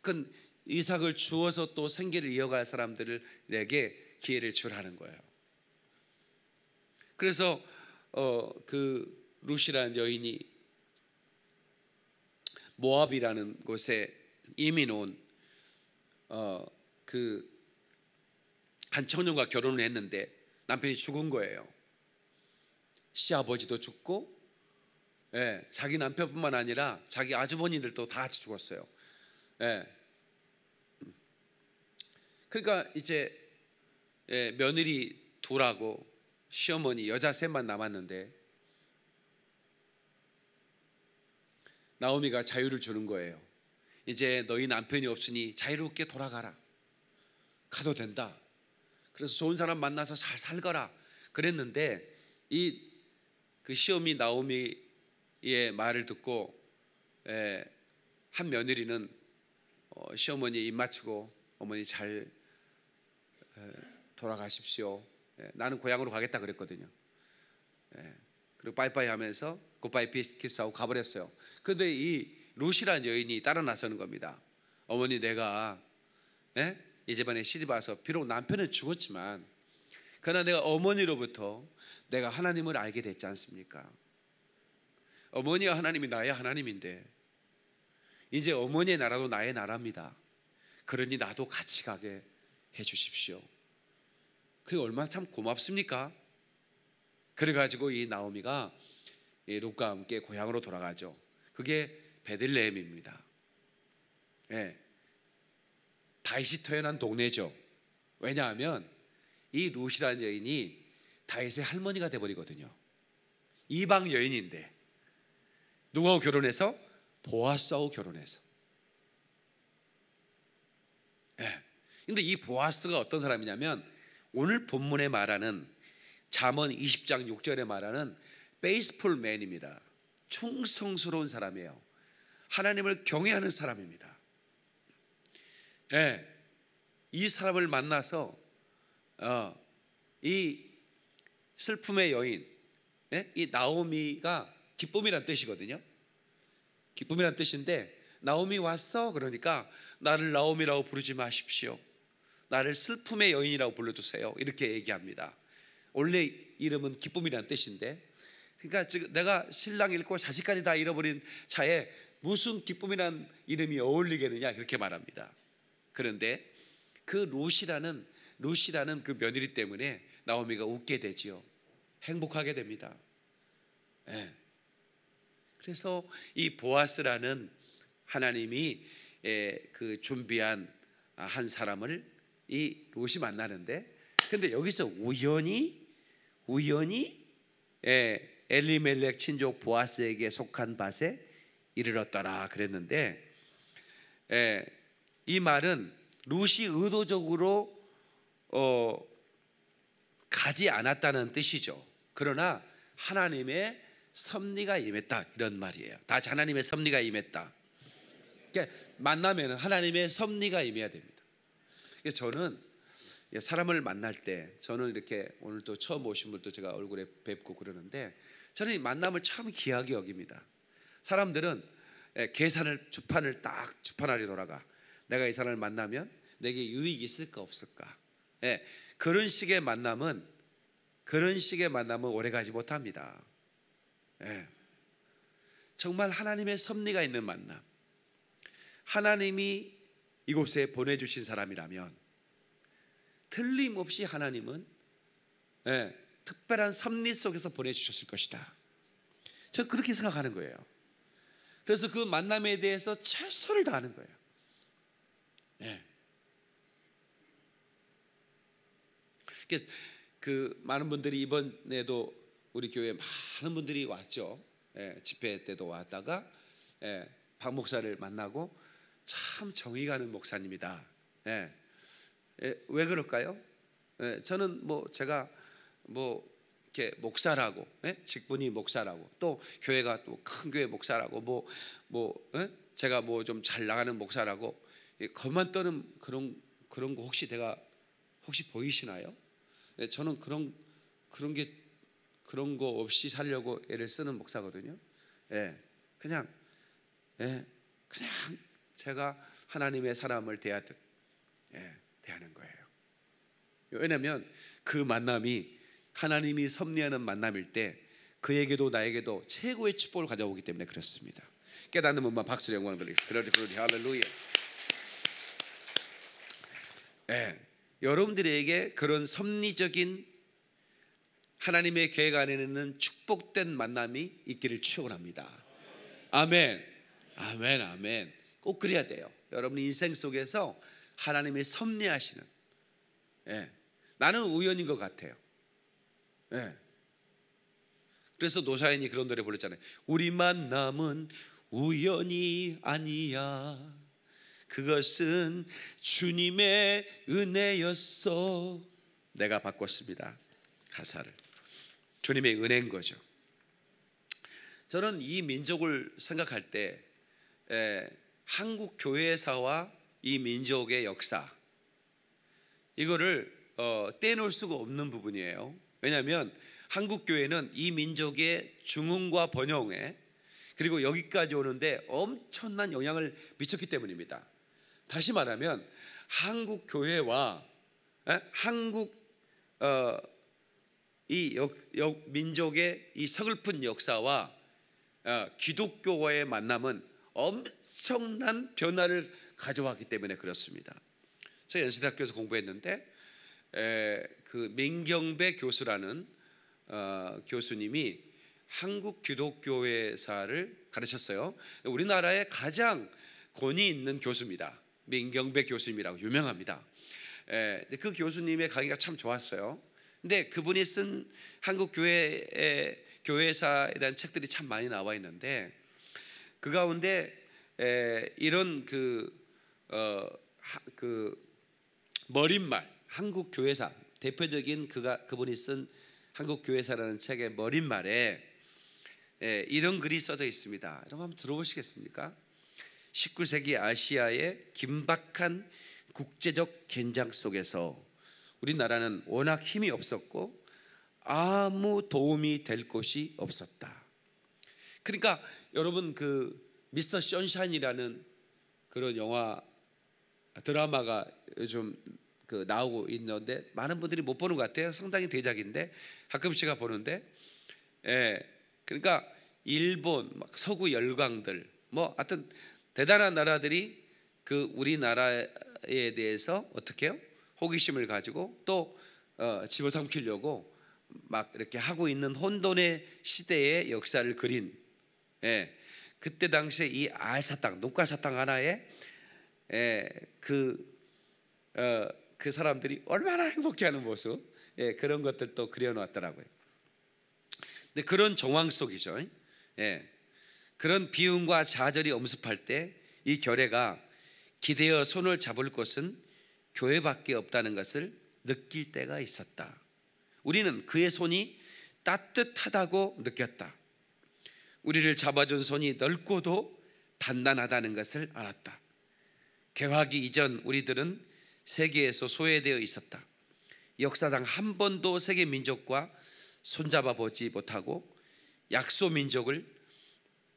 그 이삭을 주어서 또 생계를 이어갈 사람들에게 기회를 주라는 거예요. 그래서 어, 그 루시라는 여인이 모압이라는 곳에 이민 온그 어, 한 청년과 결혼을 했는데 남편이 죽은 거예요. 시아버지도 죽고 예, 자기 남편뿐만 아니라 자기 아주버니들도 다 같이 죽었어요. 예. 그러니까 이제 예, 며느리 둘하고 시어머니 여자 셋만 남았는데 나오미가 자유를 주는 거예요. 이제 너희 남편이 없으니 자유롭게 돌아가라. 가도 된다. 그래서 좋은 사람 만나서 잘 살거라 그랬는데 이 그 시험이 나오미의 말을 듣고 에, 예, 한 며느리는 어, 시어머니 입 맞추고 어머니 잘 에, 어, 돌아가십시오. 에, 예, 나는 고향으로 가겠다 그랬거든요. 예, 그리고 빠이빠이 하면서 굿바이 키스하고 가버렸어요. 근데 이루시라는 여인이 따라 나서는 겁니다. 어머니 내가 에? 이집안에 시집 와서 비록 남편은 죽었지만 그러나 내가 어머니로부터 내가 하나님을 알게 됐지 않습니까? 어머니가 하나님이 나의 하나님인데 이제 어머니의 나라도 나의 나라입니다. 그러니 나도 같이 가게 해 주십시오. 그게 얼마나 참 고맙습니까? 그래가지고 이 나오미가 이 롯과 함께 고향으로 돌아가죠. 그게 베들레헴입니다. 예. 다윗이 태어난 동네죠. 왜냐하면 이 룻이라는 여인이 다윗의 할머니가 돼버리거든요. 이방 여인인데 누구하고 결혼해서 보아스하고 결혼해서. 예. 근데 이 보아스가 어떤 사람이냐면 오늘 본문에 말하는 잠언 20장 6절에 말하는 베이스풀 맨입니다. 충성스러운 사람이에요. 하나님을 경외하는 사람입니다. 예, 이 사람을 만나서 어, 이 슬픔의 여인, 예? 이 나오미가 기쁨이란 뜻이거든요. 기쁨이란 뜻인데 나오미 왔어 그러니까 나를 나오미라고 부르지 마십시오. 나를 슬픔의 여인이라고 불러주세요. 이렇게 얘기합니다. 원래 이름은 기쁨이란 뜻인데 그러니까 지금 내가 신랑 잃고 자식까지 다 잃어버린 자에 무슨 기쁨이란 이름이 어울리겠느냐 그렇게 말합니다. 그런데 그 롯이라는 롯이라는 그 며느리 때문에 나오미가 웃게 되지요. 행복하게 됩니다. 예. 그래서 이 보아스라는 하나님이 예, 그 준비한 한 사람을 이 롯이 만나는데 근데 여기서 우연히 우연히 예, 엘리멜렉 친족 보아스에게 속한 밭에 이르렀더라 그랬는데 예, 이 말은 루시 의도적으로 어, 가지 않았다는 뜻이죠. 그러나 하나님의 섭리가 임했다 이런 말이에요. 다 하나님의 섭리가 임했다. 그러니까 만나면 하나님의 섭리가 임해야 됩니다. 그래서 그러니까 저는 사람을 만날 때 저는 이렇게 오늘 또 처음 오신 분도 제가 얼굴에 뵙고 그러는데 저는 이 만남을 참 귀하게 여깁니다. 사람들은 예, 계산을 주판을 딱 주판 아래 돌아가 내가 이 사람을 만나면 내게 유익이 있을까 없을까. 예, 그런 식의 만남은 그런 식의 만남은 오래가지 못합니다. 예, 정말 하나님의 섭리가 있는 만남. 하나님이 이곳에 보내주신 사람이라면 틀림없이 하나님은 예, 특별한 섭리 속에서 보내주셨을 것이다. 저 그렇게 생각하는 거예요. 그래서 그 만남에 대해서 최선을 다하는 거예요. 예. 그러니까 그 많은 분들이 이번에도 우리 교회 많은 분들이 왔죠. 예, 집회 때도 왔다가 예, 박 목사를 만나고 참 정이 가는 목사님이다. 예, 예 왜 그럴까요? 예, 저는 뭐 제가 뭐 이렇게 목사라고 예, 직분이 목사라고 또 교회가 또 큰 교회 목사라고 뭐뭐 뭐, 뭐 제가 뭐 좀 잘 나가는 목사라고 겉만 떠는 그런 그런 거 혹시 내가 혹시 보이시나요? 네, 저는 그런 그런 게 그런 거 없이 살려고 애를 쓰는 목사거든요. 예, 그냥 예, 그냥 제가 하나님의 사람을 대하듯 예, 대하는 거예요. 왜냐면그 만남이 하나님이 섭리하는 만남일 때 그에게도 나에게도 최고의 축복을 가져오기 때문에 그렇습니다. 깨닫는 분만 박수 영광 드리. 그러리 그러리 할렐루야. 예, 여러분들에게 그런 섭리적인 하나님의 계획 안에 는 축복된 만남이 있기를 축원합니다. 아멘. 아멘. 아멘. 꼭 그래야 돼요. 여러분 인생 속에서 하나님의 섭리하시는 예, 나는 우연인 것 같아요. 예. 그래서 노사인이 그런 노래 불렀잖아요. 우리 만남은 우연이 아니야. 그것은 주님의 은혜였어. 내가 바꿨습니다. 가사를. 주님의 은혜인 거죠. 저는 이 민족을 생각할 때 에, 한국 교회사와 이 민족의 역사 이거를 어, 떼놓을 수가 없는 부분이에요. 왜냐하면 한국 교회는 이 민족의 중흥과 번영에 그리고 여기까지 오는데 엄청난 영향을 미쳤기 때문입니다. 다시 말하면 한국 교회와 한국 어, 이 역, 역, 민족의 이 서글픈 역사와 어, 기독교와의 만남은 엄청난 변화를 가져왔기 때문에 그렇습니다. 그래서 연세대학교에서 공부했는데 에, 그 민경배 교수라는 어, 교수님이 한국 기독교회사를 가르쳤어요. 우리나라의 가장 권위 있는 교수입니다. 민경백 교수님이라고 유명합니다. 에, 그 교수님의 강의가 참 좋았어요. 근데 그분이 쓴 한국 교회의 교회사에 대한 책들이 참 많이 나와 있는데 그 가운데 에, 이런 그, 어, 하, 그 머릿말 한국 교회사 대표적인 그가 그분이 쓴 한국 교회사라는 책의 머릿말에 에, 이런 글이 써져 있습니다. 여러분 한번 들어보시겠습니까? 19세기 아시아의 긴박한 국제적 긴장 속에서 우리나라는 워낙 힘이 없었고 아무 도움이 될 곳이 없었다. 그러니까 여러분 그 미스터 션샤인이라는 그런 영화 드라마가 요즘 그 나오고 있는데 많은 분들이 못 보는 것 같아요. 상당히 대작인데 가끔 제가 보는데 예. 그러니까 일본 막 서구 열강들 뭐 하여튼 대단한 나라들이 그 우리나라에 대해서 어떻게 해요? 호기심을 가지고 또 어, 집어삼키려고 막 이렇게 하고 있는 혼돈의 시대의 역사를 그린 예, 그때 당시에 이 알사탕, 녹과사탕 하나에 예, 그, 어, 그 사람들이 얼마나 행복해하는 모습 예, 그런 것들도 그려놨더라고요. 근데 그런 정황 속이죠. 예, 그런 비움과 좌절이 엄습할 때이 결례가 기대어 손을 잡을 것은 교회밖에 없다는 것을 느낄 때가 있었다. 우리는 그의 손이 따뜻하다고 느꼈다. 우리를 잡아준 손이 넓고도 단단하다는 것을 알았다. 개화기 이전 우리들은 세계에서 소외되어 있었다. 역사상 한 번도 세계 민족과 손잡아 보지 못하고 약소 민족을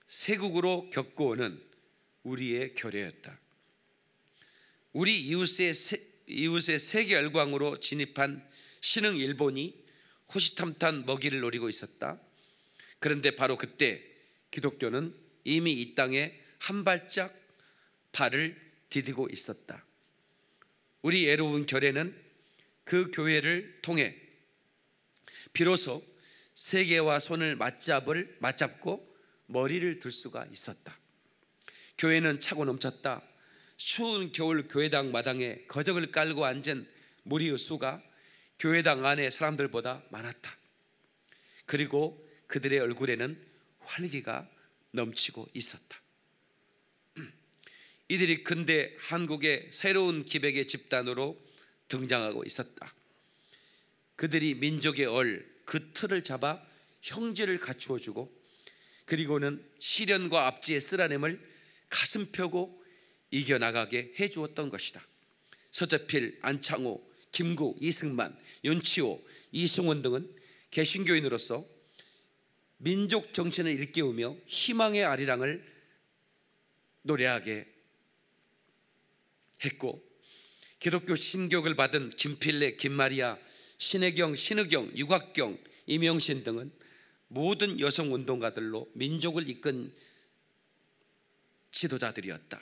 세국으로 겪고오는 우리의 결례였다. 우리 이웃의 세, 이웃의 세계 열광으로 진입한 신흥 일본이 호시탐탐 먹이를 노리고 있었다. 그런데 바로 그때 기독교는 이미 이 땅에 한 발짝 발을 디디고 있었다. 우리 애로운 결례는 그 교회를 통해 비로소 세계와 손을 맞잡을 맞잡고 머리를 둘 수가 있었다. 교회는 차고 넘쳤다. 추운 겨울 교회당 마당에 거적을 깔고 앉은 무리의 수가 교회당 안에 사람들보다 많았다. 그리고 그들의 얼굴에는 활기가 넘치고 있었다. 이들이 근대 한국의 새로운 기백의 집단으로 등장하고 있었다. 그들이 민족의 얼, 그 틀을 잡아 형제를 갖추어 주고 그리고는 시련과 압지의 쓰라냄을 가슴 펴고 이겨나가게 해주었던 것이다. 서재필, 안창호, 김구, 이승만, 윤치호, 이승원 등은 개신교인으로서 민족 정신을 일깨우며 희망의 아리랑을 노래하게 했고 기독교 신격을 받은 김필래, 김마리아, 신혜경, 신의경, 유곽경, 임영신 등은 모든 여성 운동가들로 민족을 이끈 지도자들이었다.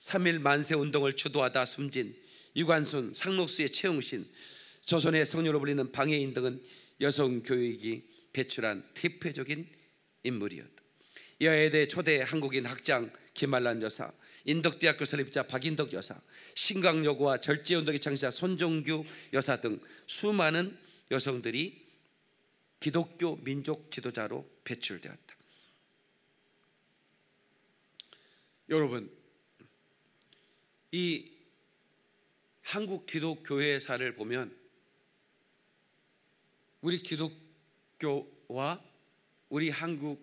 3일 만세 운동을 주도하다 숨진 유관순, 상록수의 최용신, 조선의 성녀로 불리는 방해인 등은 여성 교육이 배출한 대표적인 인물이었다. 여해대 초대 한국인 학장 김말란 여사, 인덕대학교 설립자 박인덕 여사, 신강여고와 절제운동의 창시자 손종규 여사 등 수많은 여성들이 기독교 민족 지도자로 배출되었다. 여러분, 이 한국 기독교회사를 보면 우리 기독교와 우리 한국이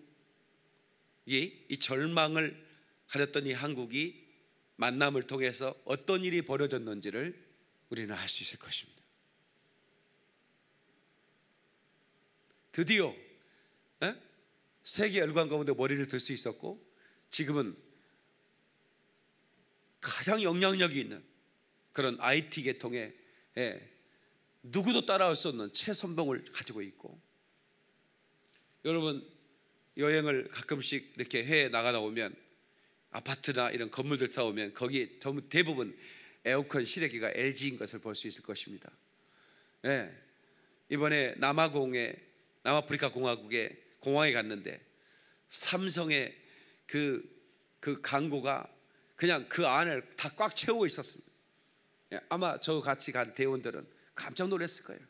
이 절망을 가졌던 이 한국이 만남을 통해서 어떤 일이 벌어졌는지를 우리는 알 수 있을 것입니다. 드디어 에? 예? 세계 열관 가운데 머리를 들 수 있었고 지금은 가장 영향력이 있는 그런 IT 계통에 예, 누구도 따라올 수 없는 최선봉을 가지고 있고 여러분 여행을 가끔씩 이렇게 해외 나가다 오면 아파트나 이런 건물들 타오면 거기 대부분 에어컨 실외기가 LG인 것을 볼 수 있을 것입니다. 예, 이번에 남아공의 남아프리카 공화국에 공항에 갔는데 삼성의 그그 그 광고가 그냥 그 안을 다 꽉 채우고 있었습니다. 예, 아마 저 같이 간 대원들은 깜짝 놀랐을 거예요.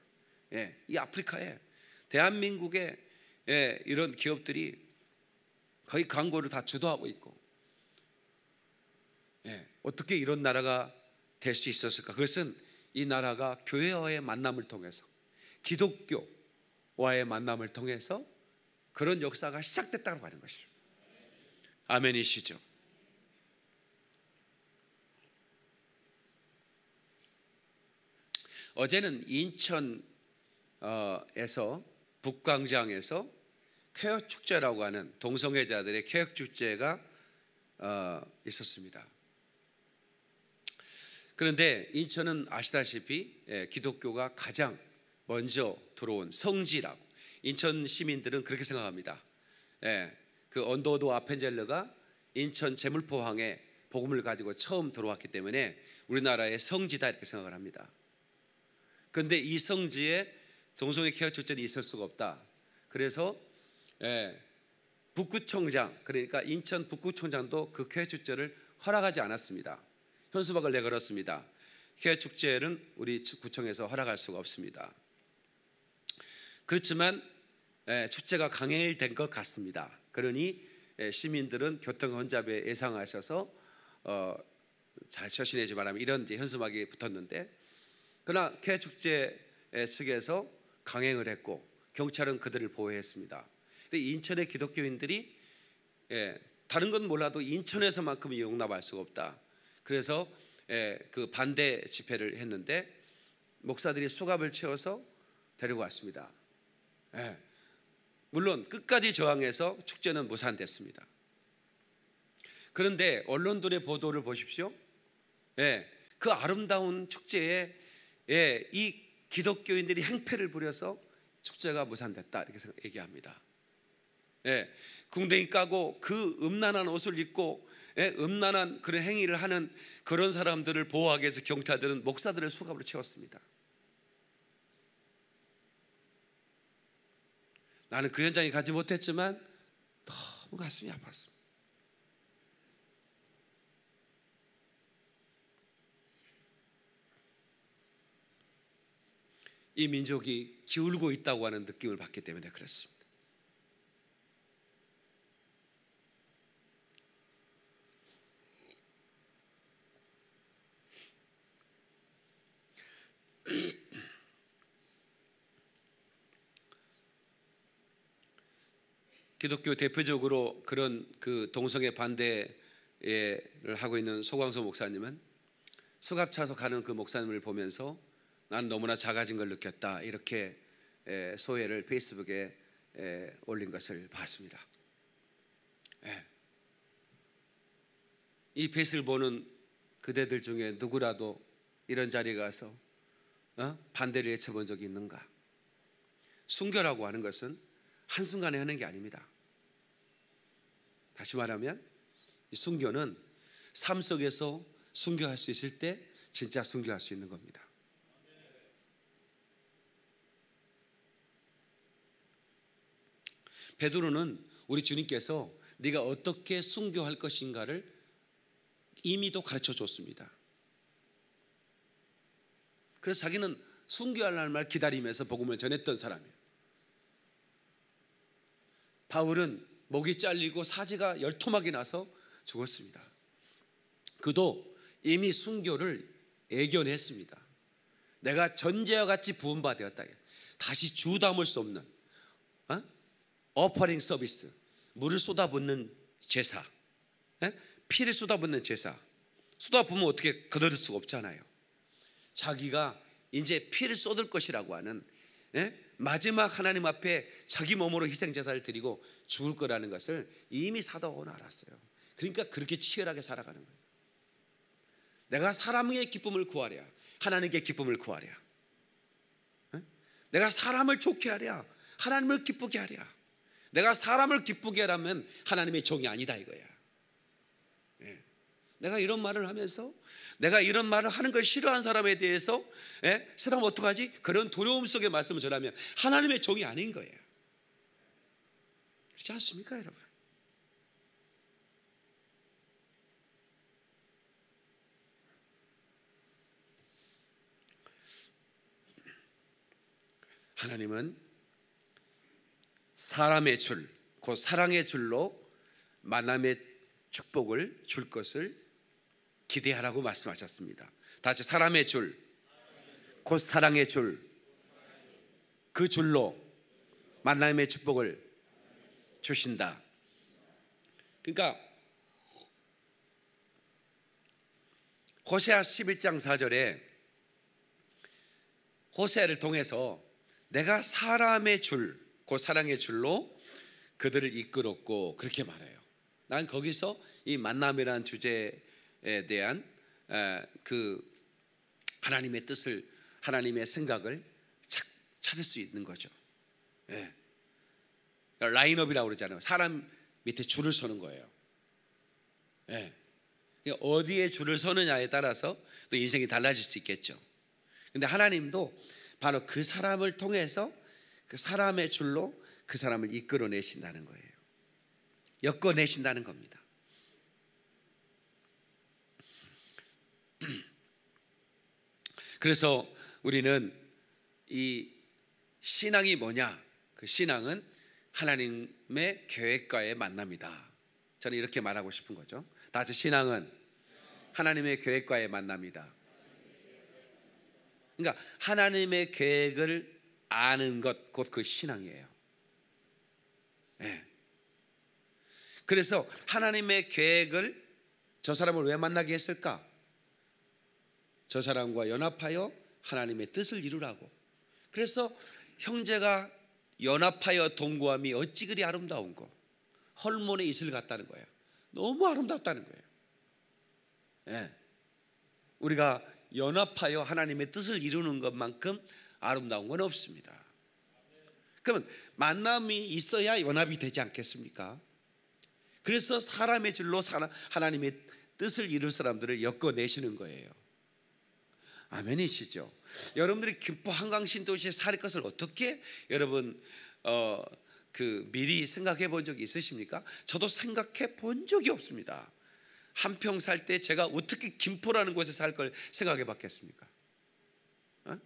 예, 이 아프리카에 대한민국의 예, 이런 기업들이 거의 광고를 다 주도하고 있고 예, 어떻게 이런 나라가 될 수 있었을까? 그것은 이 나라가 교회와의 만남을 통해서 기독교 와의 만남을 통해서 그런 역사가 시작됐다고 하는 것이죠. 아멘이시죠. 어제는 인천에서 북광장에서 쾌역 축제라고 하는 동성애자들의 쾌역 축제가 어, 있었습니다. 그런데 인천은 아시다시피 예, 기독교가 가장 먼저 들어온 성지라고 인천 시민들은 그렇게 생각합니다. 예, 그 언더도 아펜젤러가 인천 제물포항에 복음을 가지고 처음 들어왔기 때문에 우리나라의 성지다 이렇게 생각을 합니다. 그런데 이 성지에 동성애 케어 출전이 있을 수가 없다. 그래서 예, 북구청장 그러니까 인천 북구청장도 그 케어 출전을 허락하지 않았습니다. 현수막을 내걸었습니다. 케어 축제는 우리 구청에서 허락할 수가 없습니다. 그렇지만 예, 축제가 강행된 것 같습니다. 그러니 예, 시민들은 교통 혼잡에 예상하셔서 어, 잘 처신하지 말라면 이런 현수막이 붙었는데 그러나 개 축제 예, 측에서 강행을 했고 경찰은 그들을 보호했습니다. 근데 인천의 기독교인들이 예, 다른 건 몰라도 인천에서만큼은 용납할 수가 없다. 그래서 예, 그 반대 집회를 했는데 목사들이 수갑을 채워서 데리고 왔습니다. 예. 물론 끝까지 저항해서 축제는 무산됐습니다. 그런데 언론들의 보도를 보십시오. 예. 그 아름다운 축제에 예, 이 기독교인들이 행패를 부려서 축제가 무산됐다 이렇게 얘기합니다. 예, 궁뎅이 까고 그 음란한 옷을 입고 예, 음란한 그런 행위를 하는 그런 사람들을 보호하기 위해서 경찰들은 목사들을 수갑으로 채웠습니다. 나는 그 현장에 가지 못했지만 너무 가슴이 아팠습니다. 이 민족이 기울고 있다고 하는 느낌을 받기 때문에 그렇습니다. 기독교 대표적으로 그런 그 동성애 반대를 하고 있는 소광서 목사님은 수갑차서 가는 그 목사님을 보면서 난 너무나 작아진 걸 느꼈다 이렇게 소회를 페이스북에 올린 것을 봤습니다. 예. 이 페이스를 보는 그대들 중에 누구라도 이런 자리에 가서 어? 반대를 외쳐본 적이 있는가? 순교라고 하는 것은 한순간에 하는 게 아닙니다. 다시 말하면 이 순교는 삶 속에서 순교할 수 있을 때 진짜 순교할 수 있는 겁니다. 베드로는 우리 주님께서 네가 어떻게 순교할 것인가를 이미도 가르쳐 줬습니다. 그래서 자기는 순교하라는 기다리면서 복음을 전했던 사람이에요. 바울은 목이 잘리고 사지가 열토막이 나서 죽었습니다. 그도 이미 순교를 애견했습니다. 내가 전제와 같이 부음받았다. 다시 주 담을 수 없는 어? 어퍼링 서비스 물을 쏟아붓는 제사 에? 피를 쏟아붓는 제사 쏟아부으면 어떻게 거둬들 수가 없잖아요. 자기가 이제 피를 쏟을 것이라고 하는 에? 마지막 하나님 앞에 자기 몸으로 희생제사를 드리고 죽을 거라는 것을 이미 사도원은 알았어요. 그러니까 그렇게 치열하게 살아가는 거예요. 내가 사람의 기쁨을 구하랴. 하나님께 기쁨을 구하랴. 내가 사람을 좋게 하랴. 하나님을 기쁘게 하랴. 내가 사람을 기쁘게 하라면 하나님의 종이 아니다 이거야. 내가 이런 말을 하면서 내가 이런 말을 하는 걸싫어하는 사람에 대해서 에? 예? 사람 어떡하지? 그런 두려움 속에 말씀을 전하면 하나님의 종이 아닌 거예요. 그렇지 않습니까, 여러분? 하나님은 사람의 줄, 곧그 사랑의 줄로 만남의 축복을 줄 것을 기대하라고 말씀하셨습니다. 다시 사람의 줄, 곧 사랑의 줄, 그 줄로 만남의 축복을 주신다. 그러니까 호세아 11장 4절에 호세아를 통해서 내가 사람의 줄, 그 사랑의 줄로 그들을 이끌었고 그렇게 말해요. 난 거기서 이 만남이라는 주제 에 대한 그 하나님의 뜻을 하나님의 생각을 찾을 수 있는 거죠. 예. 그러니까 라인업이라고 그러잖아요. 사람 밑에 줄을 서는 거예요. 예. 어디에 줄을 서느냐에 따라서 또 인생이 달라질 수 있겠죠. 근데 하나님도 바로 그 사람을 통해서 그 사람의 줄로 그 사람을 이끌어내신다는 거예요. 엮어내신다는 겁니다. 그래서 우리는 이 신앙이 뭐냐? 그 신앙은 하나님의 계획과의 만남이다. 저는 이렇게 말하고 싶은 거죠. 다시 신앙은 하나님의 계획과의 만남이다. 그러니까 하나님의 계획을 아는 것 곧 그 신앙이에요. 네. 그래서 하나님의 계획을 저 사람을 왜 만나게 했을까? 저 사람과 연합하여 하나님의 뜻을 이루라고. 그래서 형제가 연합하여 동거함이 어찌 그리 아름다운고. 헐몬의 이슬 같다는 거예요. 너무 아름답다는 거예요. 예. 우리가 연합하여 하나님의 뜻을 이루는 것만큼 아름다운 건 없습니다. 그러면 만남이 있어야 연합이 되지 않겠습니까? 그래서 사람의 줄로 하나님의 뜻을 이룰 사람들을 엮어내시는 거예요. 아멘이시죠. 여러분들이 기뻐 한강 신도시에 살 것을 어떻게 여러분 어, 그 미리 생각해 본 적이 있으십니까? 저도 생각해 본 적이 없습니다. 한평 살 때 제가 어떻게 김포라는 곳에 살 걸 생각해 봤겠습니까? 어?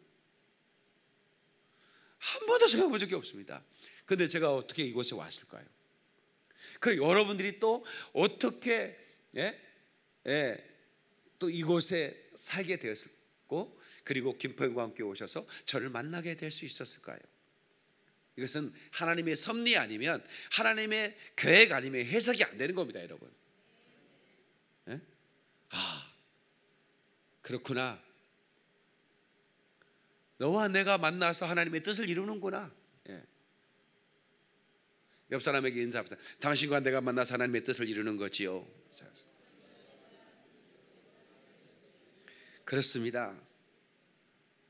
한 번도 생각해 본 적이 없습니다. 근데 제가 어떻게 이곳에 왔을까요? 그리고 여러분들이 또 어떻게 예? 예, 또 이곳에 살게 되었을까? 만고 그리고 김포영과 함께 오셔서 저를 만나게 될 수 있었을까요? 이것은 하나님의 섭리 아니면 하나님의 계획 아니면 해석이 안 되는 겁니다, 여러분. 에? 예? 아, 그렇구나. 너와 내가 만나서 하나님의 뜻을 이루는구나. 예. 옆 사람에게 인사합시다. 당신과 내가 만나서 하나님의 뜻을 이루는 거지요. 그렇습니다.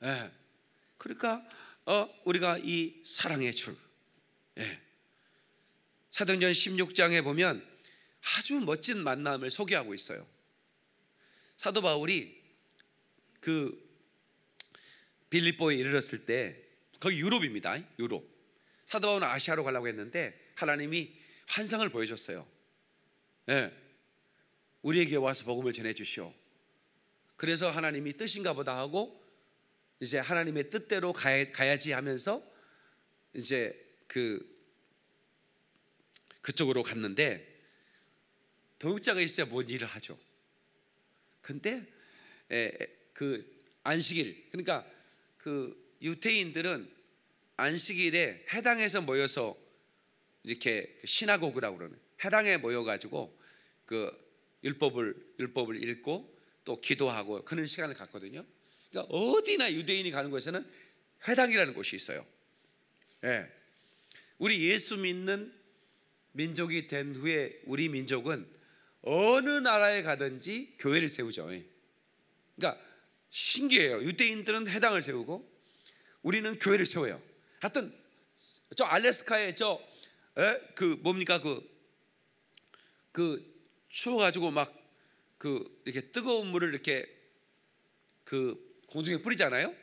예. 그러니까 어, 우리가 이 사랑의 줄 예. 사도전 16장에 보면 아주 멋진 만남을 소개하고 있어요. 사도 바울이 그 빌립보에 이르렀을 때 거기 유럽입니다. 유럽. 사도 바울은 아시아로 가려고 했는데 하나님이 환상을 보여줬어요. 예. 우리에게 와서 복음을 전해 주시오. 그래서 하나님이 뜻인가 보다 하고 이제 하나님의 뜻대로 가야, 지 하면서 이제 그 그쪽으로 갔는데 동역자가 있어야 뭔 일을 하죠. 근데 에, 그 안식일 그러니까 그 유태인들은 안식일에 해당해서 모여서 이렇게 그 신하고그라고 그러는 해당에 모여 가지고 그 율법을 율법을 읽고 또 기도하고 그런 시간을 갖거든요. 그러니까 어디나 유대인이 가는 곳에는 회당이라는 곳이 있어요. 예. 우리 예수 믿는 민족이 된 후에 우리 민족은 어느 나라에 가든지 교회를 세우죠. 예. 그러니까 신기해요. 유대인들은 해당을 세우고 우리는 교회를 세워요. 하여튼 저 알래스카에 저그 예? 뭡니까 그그 추워 가지고 막그 이렇게 뜨거운 물을 이렇게 그 공중에 뿌리잖아요.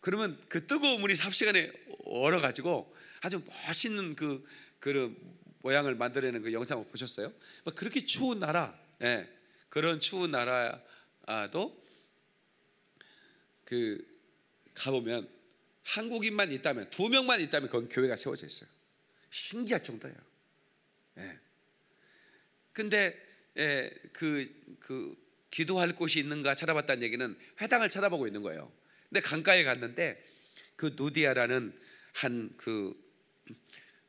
그러면 그 뜨거운 물이 삽시간에 얼어 가지고 아주 멋있는 그 그런 모양을 만들어내는 그 영상을 보셨어요? 뭐 그렇게 추운 나라, 예, 그런 추운 나라도 그 가보면 한국인만 있다면 두 명만 있다면 그건 교회가 세워져 있어요. 신기할 정도예요. 예. 근데 예, 그, 그 기도할 곳이 있는가 찾아봤다는 얘기는 회당을 찾아보고 있는 거예요. 근데 강가에 갔는데 그 누디아라는 한 그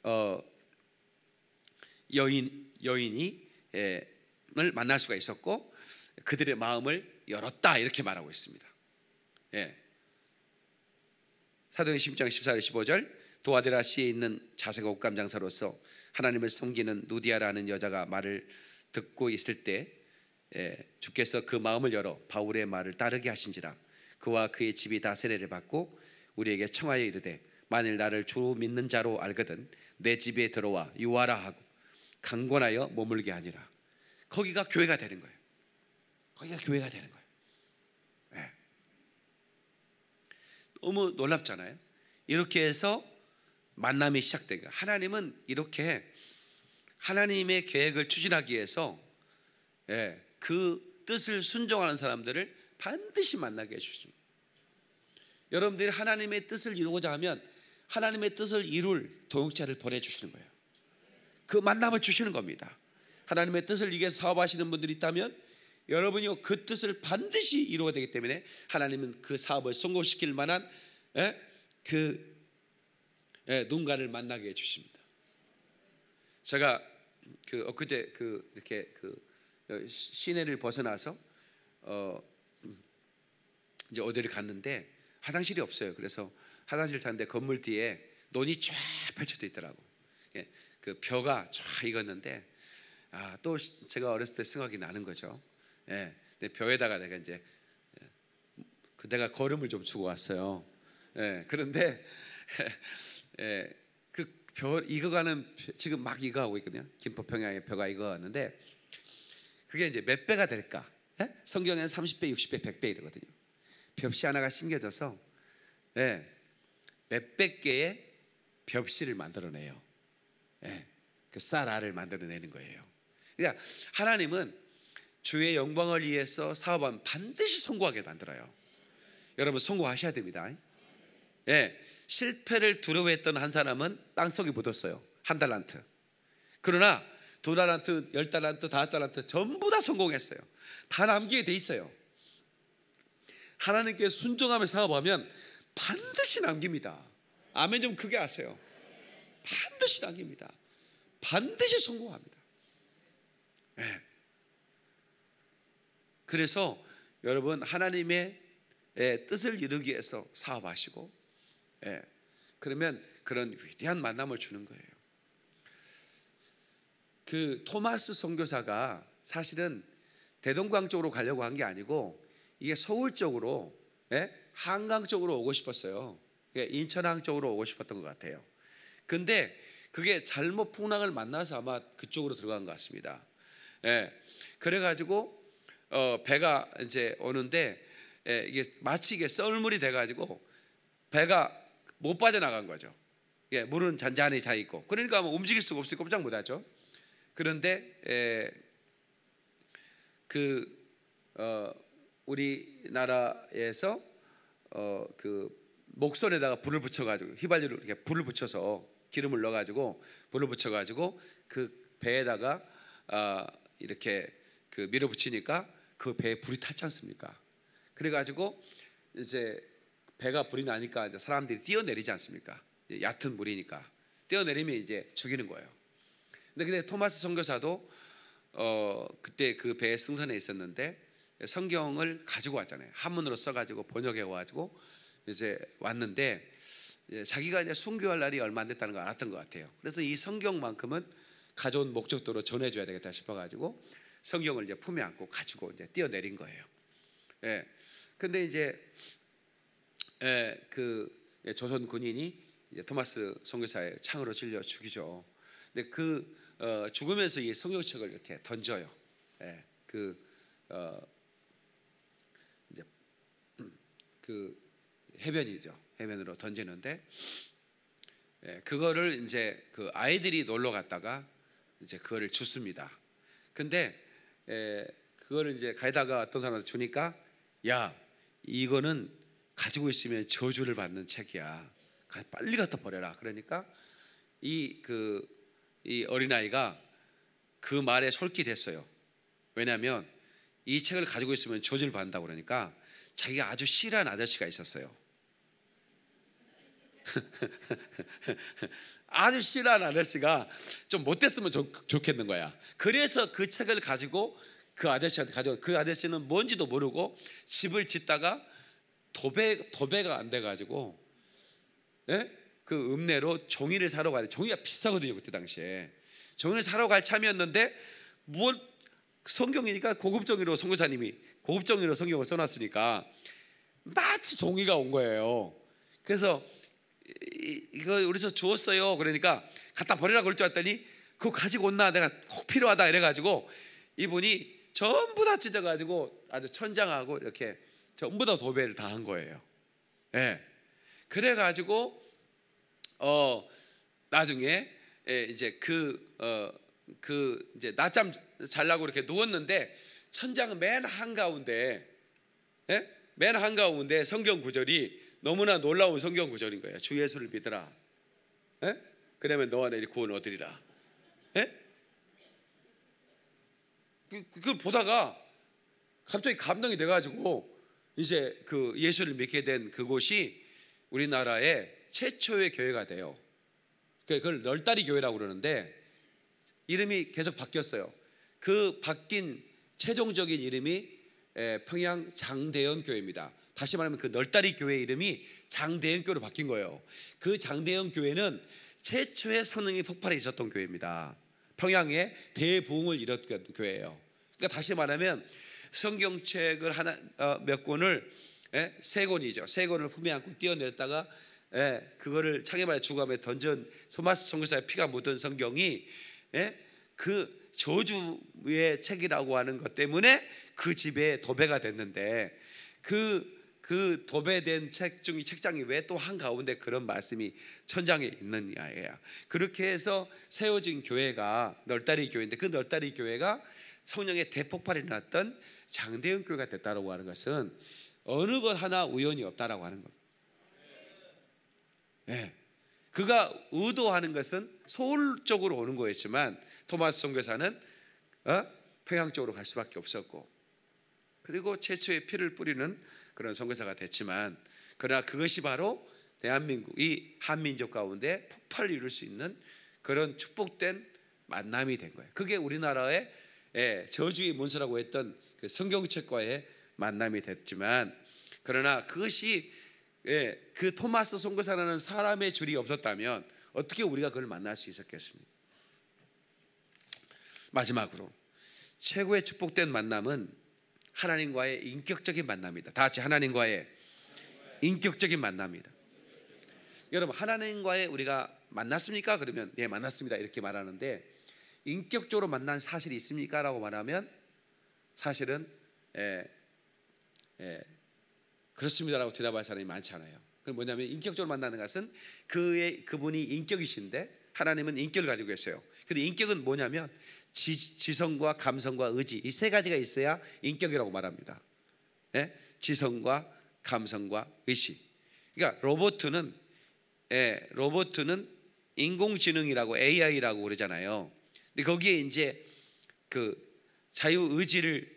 어, 여인 여인이 예,을 만날 수가 있었고 그들의 마음을 열었다 이렇게 말하고 있습니다. 예. 사도행전 10장 14절 15절 도아데라시에 있는 자세가 옷감 장사로서 하나님을 섬기는 누디아라는 여자가 말을 듣고 있을 때 예, 주께서 그 마음을 열어 바울의 말을 따르게 하신지라 그와 그의 집이 다 세례를 받고 우리에게 청하여 이르되 만일 나를 주 믿는 자로 알거든 내 집에 들어와 유하라 하고 강권하여 머물게 아니라 거기가 교회가 되는 거예요. 거기가 교회가 되는 거예요. 네. 너무 놀랍잖아요. 이렇게 해서 만남이 시작된 거예요. 하나님은 이렇게 하나님의 계획을 추진하기 위해서 예, 그 뜻을 순종하는 사람들을 반드시 만나게 해주죠. 여러분들이 하나님의 뜻을 이루고자 하면 하나님의 뜻을 이룰 동역자를 보내주시는 거예요. 그 만남을 주시는 겁니다. 하나님의 뜻을 이게 사업하시는 분들이 있다면 여러분이 그 뜻을 반드시 이루어야 되기 때문에 하나님은 그 사업을 성공시킬 만한 예? 그 예, 누군가를 만나게 해주십니다. 제가 그 엊그제 어, 그 이렇게 그 어, 시내를 벗어나서 어 이제 어디를 갔는데 화장실이 없어요. 그래서 화장실 찾는데 건물 뒤에 논이 쫙 펼쳐져 있더라고. 예, 그 벼가 쫙 익었는데 아 또 제가 어렸을 때 생각이 나는 거죠. 예, 근데 벼에다가 내가 이제 예, 그 내가 걸음을 좀 주고 왔어요. 예, 그런데 예, 별 이거 가는 지금 막 이거 하고 있거든요. 김포평양의 벼가 이거 가는데 그게 이제 몇 배가 될까? 예? 성경에는 30배, 60배, 100배 이러거든요. 벽시 하나가 심겨져서 예, 몇백 개의 벽시를 만들어내요. 예, 그 쌀알을 만들어내는 거예요. 그러니까 하나님은 주의 영광을 위해서 사업은 반드시 성공하게 만들어요. 여러분 성공하셔야 됩니다. 예, 실패를 두려워했던 한 사람은 땅속에 묻었어요. 한 달란트. 그러나 두 달란트, 열 달란트, 다섯 달란트 전부 다 성공했어요. 다 남기게 돼 있어요. 하나님께 순종하며 사업하면 반드시 남깁니다. 아멘 좀 크게 하세요. 반드시 남깁니다. 반드시 성공합니다. 네. 그래서 여러분 하나님의 예, 뜻을 이루기 위해서 사업하시고 예. 그러면 그런 위대한 만남을 주는 거예요. 그 토마스 선교사가 사실은 대동강 쪽으로 가려고 한 게 아니고 이게 서울 쪽으로 예? 한강 쪽으로 오고 싶었어요. 인천항 쪽으로 오고 싶었던 것 같아요. 근데 그게 잘못 풍랑을 만나서 아마 그쪽으로 들어간 것 같습니다. 예. 그래가지고 어, 배가 이제 오는데 예, 이게 마치 이게 썰물이 돼가지고 배가 못 빠져나간 거죠. 예, 물은 잔잔히 차 있고 그러니까 뭐 움직일 수가 없으니 꼼짝 못하죠. 그런데 에, 예, 그 어, 우리나라에서 어, 그 목선에다가 불을 붙여가지고 휘발유를 이렇게 불을 붙여서 기름을 넣어가지고 불을 붙여가지고 그 배에다가 어, 이렇게 그 밀어붙이니까 그 배에 불이 탔지 않습니까? 그래가지고 이제 배가 불이 나니까 이제 사람들이 뛰어내리지 않습니까? 얕은 물이니까 뛰어내리면 이제 죽이는 거예요. 근데 근데 토마스 선교사도 어 그때 그 배에 승선에 있었는데 성경을 가지고 왔잖아요. 한문으로 써가지고 번역해 와가지고 이제 왔는데 이제 자기가 이제 순교할 날이 얼마 안 됐다는 걸 알았던 것 같아요. 그래서 이 성경만큼은 가져온 목적도로 전해줘야 되겠다 싶어가지고 성경을 이제 품에 안고 가지고 이제 뛰어내린 거예요. 예. 근데 이제 에, 예, 그 예, 조선 군인이 이제 토마스 선교사의 창으로 찔려 죽이죠. 근데 그 어, 죽으면서 이 성경책을 이렇게 던져요. 에, 예, 그 어, 이제 그 해변이죠. 해변으로 던지는데 예, 그거를 이제 그 아이들이 놀러 갔다가 이제 그거를 줬습니다. 근데 예, 그거를 이제 가다가 어떤 사람한테 주니까 야 이거는 가지고 있으면 저주를 받는 책이야. 빨리 갖다 버려라. 그러니까 이 그이 그, 어린아이가 그 말에 솔깃했어요. 왜냐하면 이 책을 가지고 있으면 저주를 받는다 고 그러니까 자기가 아주 싫어하는 아저씨가 있었어요. 아주 싫어하는 아저씨가 좀 못됐으면 좋, 겠는 거야. 그래서 그 책을 가지고 그 아저씨한테 가져그 아저씨는 뭔지도 모르고 집을 짓다가 도배 도배가 안 돼가지고 예? 그 읍내로 종이를 사러 가야 돼. 종이가 비싸거든요 그때 당시에 종이를 사러 갈 참이었는데 무 성경이니까 고급 종이로 선교사님이 고급 종이로 성경을 써놨으니까 마치 종이가 온 거예요. 그래서 이거 우리서 주웠어요. 그러니까 갖다 버리라 그럴 줄 알았더니 그거 가지고 온나 내가 꼭 필요하다 이래가지고 이분이 전부 다 찢어가지고 아주 천장하고 이렇게 전부 다 도배를 다 한 거예요. 예. 그래 가지고 어 나중에 예, 이제 그어그 어, 그 이제 낮잠 잘라고 이렇게 누웠는데 천장 맨 한가운데 예? 맨 한가운데 성경 구절이 너무나 놀라운 성경 구절인 거예요. 주 예수를 믿으라. 예? 그러면 너와 내 구원 얻으리라. 예? 그, 그걸 보다가 갑자기 감동이 돼가지고 이제 그 예수를 믿게 된 그곳이 우리나라의 최초의 교회가 돼요. 그 그걸 널다리 교회라고 그러는데 이름이 계속 바뀌었어요. 그 바뀐 최종적인 이름이 평양 장대현 교회입니다. 다시 말하면 그 널다리 교회 이름이 장대현 교회로 바뀐 거예요. 그 장대현 교회는 최초의 성능이 폭발해 있었던 교회입니다. 평양에 대부흥을 일으던 교회예요. 그러니까 다시 말하면 성경책을 하나 어, 몇 권을 예? 세 권이죠. 세 권을 품에 안고 뛰어내렸다가 예? 그거를 창해발의 주감에 던전 소마스 선교사의 피가 묻은 성경이 예? 그 저주의 책이라고 하는 것 때문에 그 집에 도배가 됐는데 그그 그 도배된 책 중에 책장이 왜 또 한 가운데 그런 말씀이 천장에 있느냐예요. 그렇게 해서 세워진 교회가 널다리 교회인데 그 널다리 교회가 성령의 대폭발이 났던 장대현 교회가 됐다라고 하는 것은 어느 것 하나 우연이 없다라고 하는 겁니다. 네. 그가 의도하는 것은 서울 쪽으로 오는 거였지만 토마스 선교사는 어? 평양 쪽으로 갈 수밖에 없었고 그리고 최초의 피를 뿌리는 그런 선교사가 됐지만 그러나 그것이 바로 대한민국 이 한민족 가운데 폭발을 이룰 수 있는 그런 축복된 만남이 된 거예요. 그게 우리나라의 예, 저주의 문서라고 했던 그 성경책과의 만남이 됐지만 그러나 그것이 예, 그 토마스 송교사라는 사람의 줄이 없었다면 어떻게 우리가 그걸 만날 수 있었겠습니까? 마지막으로 최고의 축복된 만남은 하나님과의 인격적인 만남이다. 다 같이 하나님과의 인격적인 만남이다. 여러분 하나님과의 우리가 만났습니까? 그러면 예 만났습니다 이렇게 말하는데 인격적으로 만난 사실이 있습니까? 라고 말하면 사실은 예, 예, 그렇습니다라고 대답할 사람이 많지 않아요. 그 뭐냐면 인격적으로 만나는 것은 그의 그분이 인격이신데 하나님은 인격을 가지고 계세요. 그데 인격은 뭐냐면 지, 성과 감성과 의지 이 세 가지가 있어야 인격이라고 말합니다. 예? 지성과 감성과 의지. 그러니까 로버트 예, 로버트 인공지능이라고 AI라고 그러잖아요. 근데 거기에 이제 그 자유 의지를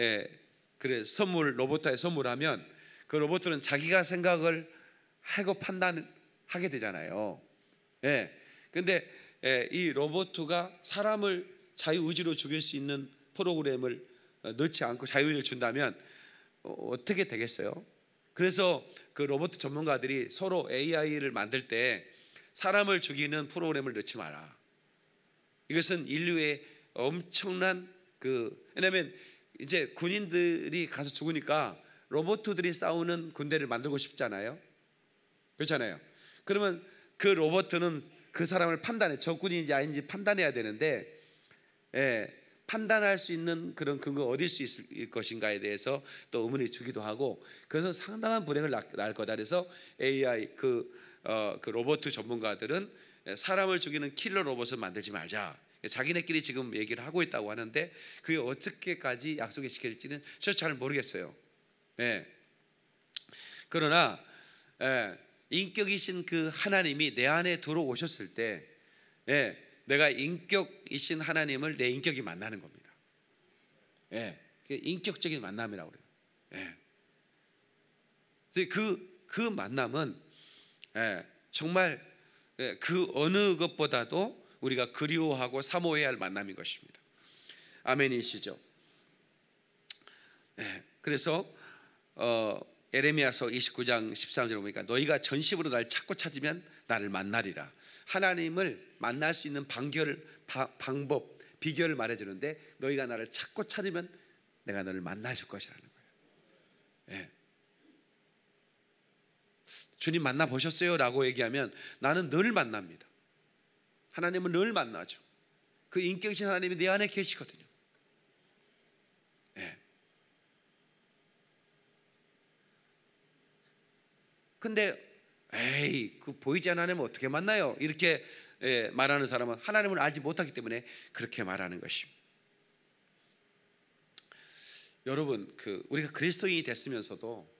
예, 그래 선물 로봇에 선물하면 그 로봇은 들 자기가 생각을 하고 판단하게 되잖아요. 예. 근데 예, 이 로봇가 사람을 자유 의지로 죽일 수 있는 프로그램을 어, 넣지 않고 자유 의지를 준다면 어, 떻게 되겠어요? 그래서 그 로봇 전문가들이 서로 AI를 만들 때 사람을 죽이는 프로그램을 넣지 마라. 이것은 인류의 엄청난 그 왜냐하면 이제 군인들이 가서 죽으니까 로봇들이 싸우는 군대를 만들고 싶잖아요. 그렇잖아요. 그러면 그 로봇은 그 사람을 판단해 적군인지 아닌지 판단해야 되는데 예, 판단할 수 있는 그런 근거 어딜 수 있을 것인가에 대해서 또 의문이 주기도 하고 그래서 상당한 불행을 낳을 거다 그래서 AI 그, 어, 그 로봇 전문가들은 예, 사람을 죽이는 킬러 로봇을 만들지 말자. 예, 자기네끼리 지금 얘기를 하고 있다고 하는데 그게 어떻게까지 약속이 지킬지는 저 잘 모르겠어요. 예. 그러나 예, 인격이신 그 하나님이 내 안에 들어오셨을 때 예, 내가 인격이신 하나님을 내 인격이 만나는 겁니다. 예. 인격적인 만남이라고 그래요. 예. 근데 그, 그 만남은 예, 정말 예, 그 어느 것보다도 우리가 그리워하고 사모해야 할 만남인 것입니다. 아멘이시죠? 예, 그래서 어, 에레미야서 29장 13절에 보니까 너희가 전심으로 날 찾고 찾으면 나를 만나리라. 하나님을 만날 수 있는 방결 바, 방법 비결을 말해 주는데 너희가 나를 찾고 찾으면 내가 너를 만나줄 것이라는 거예요. 예. 주님 만나 보셨어요라고 얘기하면 나는 늘 만납니다. 하나님은 늘 만나죠. 그 인격이신 하나님이 내 안에 계시거든요. 예. 근데 에이 그 보이지 않는 하나님 어떻게 만나요? 이렇게 예, 말하는 사람은 하나님을 알지 못하기 때문에 그렇게 말하는 것입니다. 여러분 그 우리가 그리스도인이 됐으면서도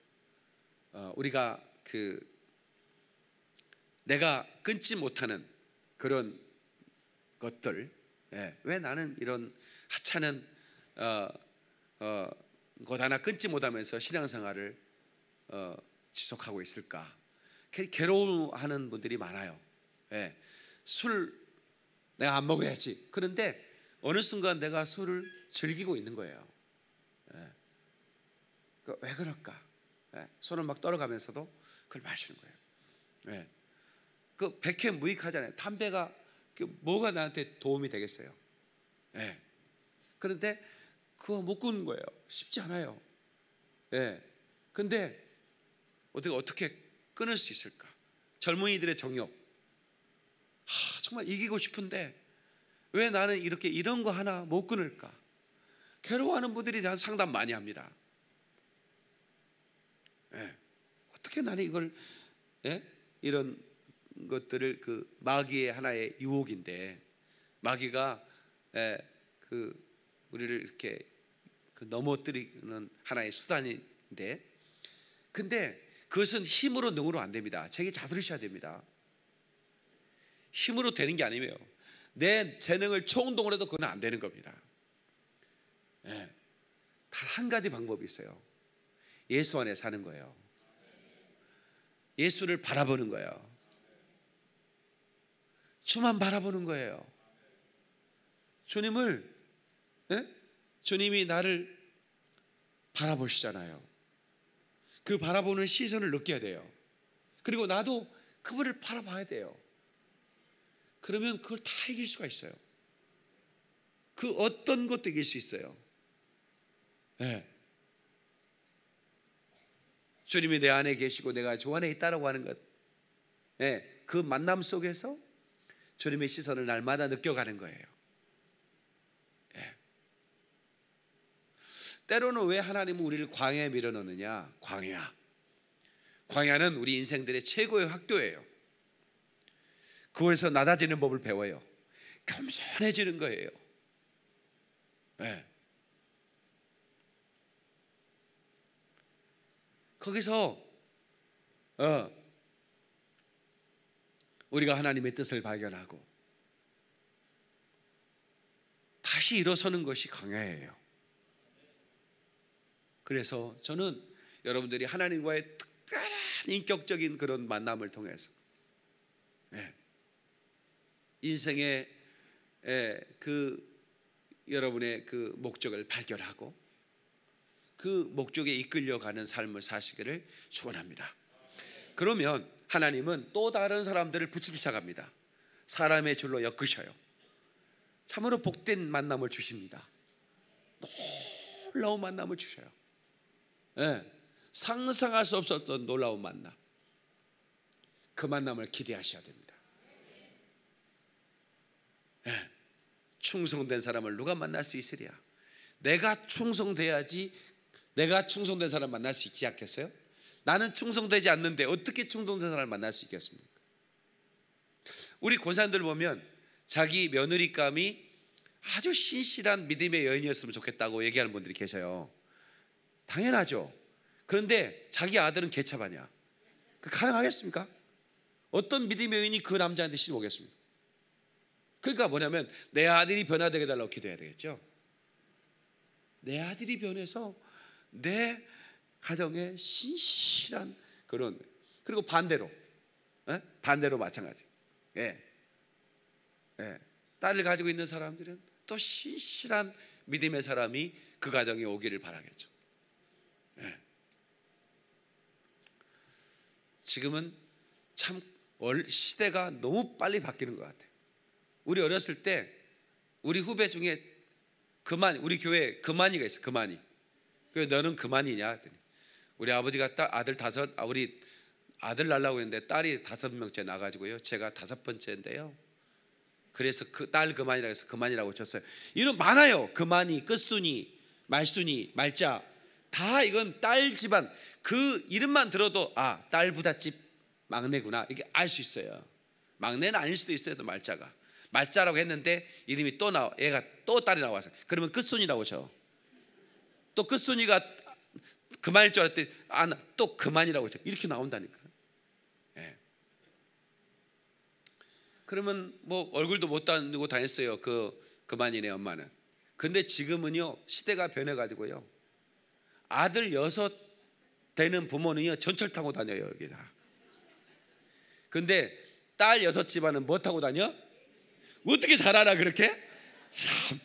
어, 우리가 그 내가 끊지 못하는 그런 것들 예, 왜 나는 이런 하찮은 어, 어, 것 하나 끊지 못하면서 신앙생활을 어, 지속하고 있을까 괴로워하는 분들이 많아요 예, 술 내가 안 먹어야지 그런데 어느 순간 내가 술을 즐기고 있는 거예요 예, 그왜 그럴까 예, 손을 막 떨어가면서도 그걸 마시는 거예요 예. 그백회 무익하잖아요. 담배가 그 뭐가 나한테 도움이 되겠어요? 예. 네. 그런데 그거 못 끊는 거예요. 쉽지 않아요. 예. 네. 근데 어떻게 어떻게 끊을 수 있을까? 젊은이들의 정욕. 하, 정말 이기고 싶은데 왜 나는 이렇게 이런 거 하나 못 끊을까? 괴로워하는 분들이 대한 상담 많이 합니다. 예. 어떻게 나는 이걸 예? 이런 것들을 그 마귀의 하나의 유혹인데 마귀가 에, 예, 그 우리를 이렇게 그 넘어뜨리는 하나의 수단인데 근데 그것은 힘으로 능으로 안 됩니다. 제게 자 들으셔야 됩니다. 힘으로 되는 게 아니에요. 내 재능을 총동을 해도 그건 안 되는 겁니다. 예. 단한 가지 방법이 있어요. 예수 안에 사는 거예요. 예수를 바라보는 거예요. 주만 바라보는 거예요. 주님을 에? 예? 주님이 나를 바라보시잖아요. 그 바라보는 시선을 느껴야 돼요. 그리고 나도 그분을 바라봐야 돼요. 그러면 그걸 다 이길 수가 있어요. 그 어떤 것도 이길 수 있어요. 네. 주님이 내 안에 계시고 내가 주 안에 있다라고 하는 것. 네. 그 만남 속에서 주님의 시선을 날마다 느껴가는 거예요. 예. 때로는 왜 하나님은 우리를 광야에 밀어넣느냐? 광야. 광야는 우리 인생들의 최고의 학교예요. 그거에서 낮아지는 법을 배워요. 겸손해지는 거예요. 예. 거기서 어, 우리가 하나님의 뜻을 발견하고 다시 일어서는 것이 강해예요. 그래서 저는 여러분들이 하나님과의 특별한 인격적인 그런 만남을 통해서 네. 인생의 예, 그 여러분의 그 목적을 발견하고 그 목적에 이끌려가는 삶을 사시기를 축원합니다. 그러면 하나님은 또 다른 사람들을 붙이기 시작합니다. 사람의 줄로 엮으셔요. 참으로 복된 만남을 주십니다. 놀라운 만남을 주셔요. 네, 상상할 수 없었던 놀라운 만남. 그 만남을 기대하셔야 됩니다. 네, 충성된 사람을 누가 만날 수 있으랴? 내가 충성돼야지 내가 충성된 사람 만날 수 있지 않겠어요? 나는 충성되지 않는데 어떻게 충성된 사람을 만날 수 있겠습니까? 우리 고산들 보면 자기 며느리감이 아주 신실한 믿음의 여인이었으면 좋겠다고 얘기하는 분들이 계셔요. 당연하죠. 그런데 자기 아들은 개차반이야. 그 가능하겠습니까? 어떤 믿음의 여인이 그 남자한테 신어오겠습니까? 그러니까 뭐냐면 내 아들이 변화되게 달라고 기도해야 되겠죠. 내 아들이 변해서 내 가정에 신실한 그런 그리고 반대로 에? 예? 반대로 마찬가지. 예. 예. 딸을 가지고 있는 사람들은 또 신실한 믿음의 사람이 그 가정에 오기를 바라겠죠. 예. 지금은 참 시대가 너무 빨리 바뀌는 것 같아요. 우리 어렸을 때 우리 후배 중에 그만 우리 교회 그만이가 있어. 그만이. 그 너는 그만이냐 했더니 우리 아버지가 딸, 아들 다섯 아, 우리 아들 낳으려고 했는데 딸이 다섯 명째 나가지고요. 제가 다섯 번째인데요. 그래서 그 딸 그만이라고 해서 그만이라고 쳤어요. 이런 많아요. 그만이, 끝순이, 말순이, 말자. 다 이건 딸 집안. 그 이름만 들어도 아, 딸 부잣집 막내구나. 이게 알 수 있어요. 막내는 아닐 수도 있어요. 말자가. 말자라고 했는데 이름이 또 나와. 애가 또 딸이 나와서. 그러면 끝순이라고 쳐. 또 끝순이가 그만일 줄 알았더니 아, 또 그만이라고 했죠. 이렇게 나온다니까. 예. 그러면 뭐 얼굴도 못 다니고 다녔어요. 그 그만이네 엄마는. 근데 지금은요 시대가 변해가지고요 아들 여섯 되는 부모는요 전철 타고 다녀요 여기다. 근데 딸 여섯 집안은 뭐 타고 다녀? 어떻게 잘 알아 그렇게? 참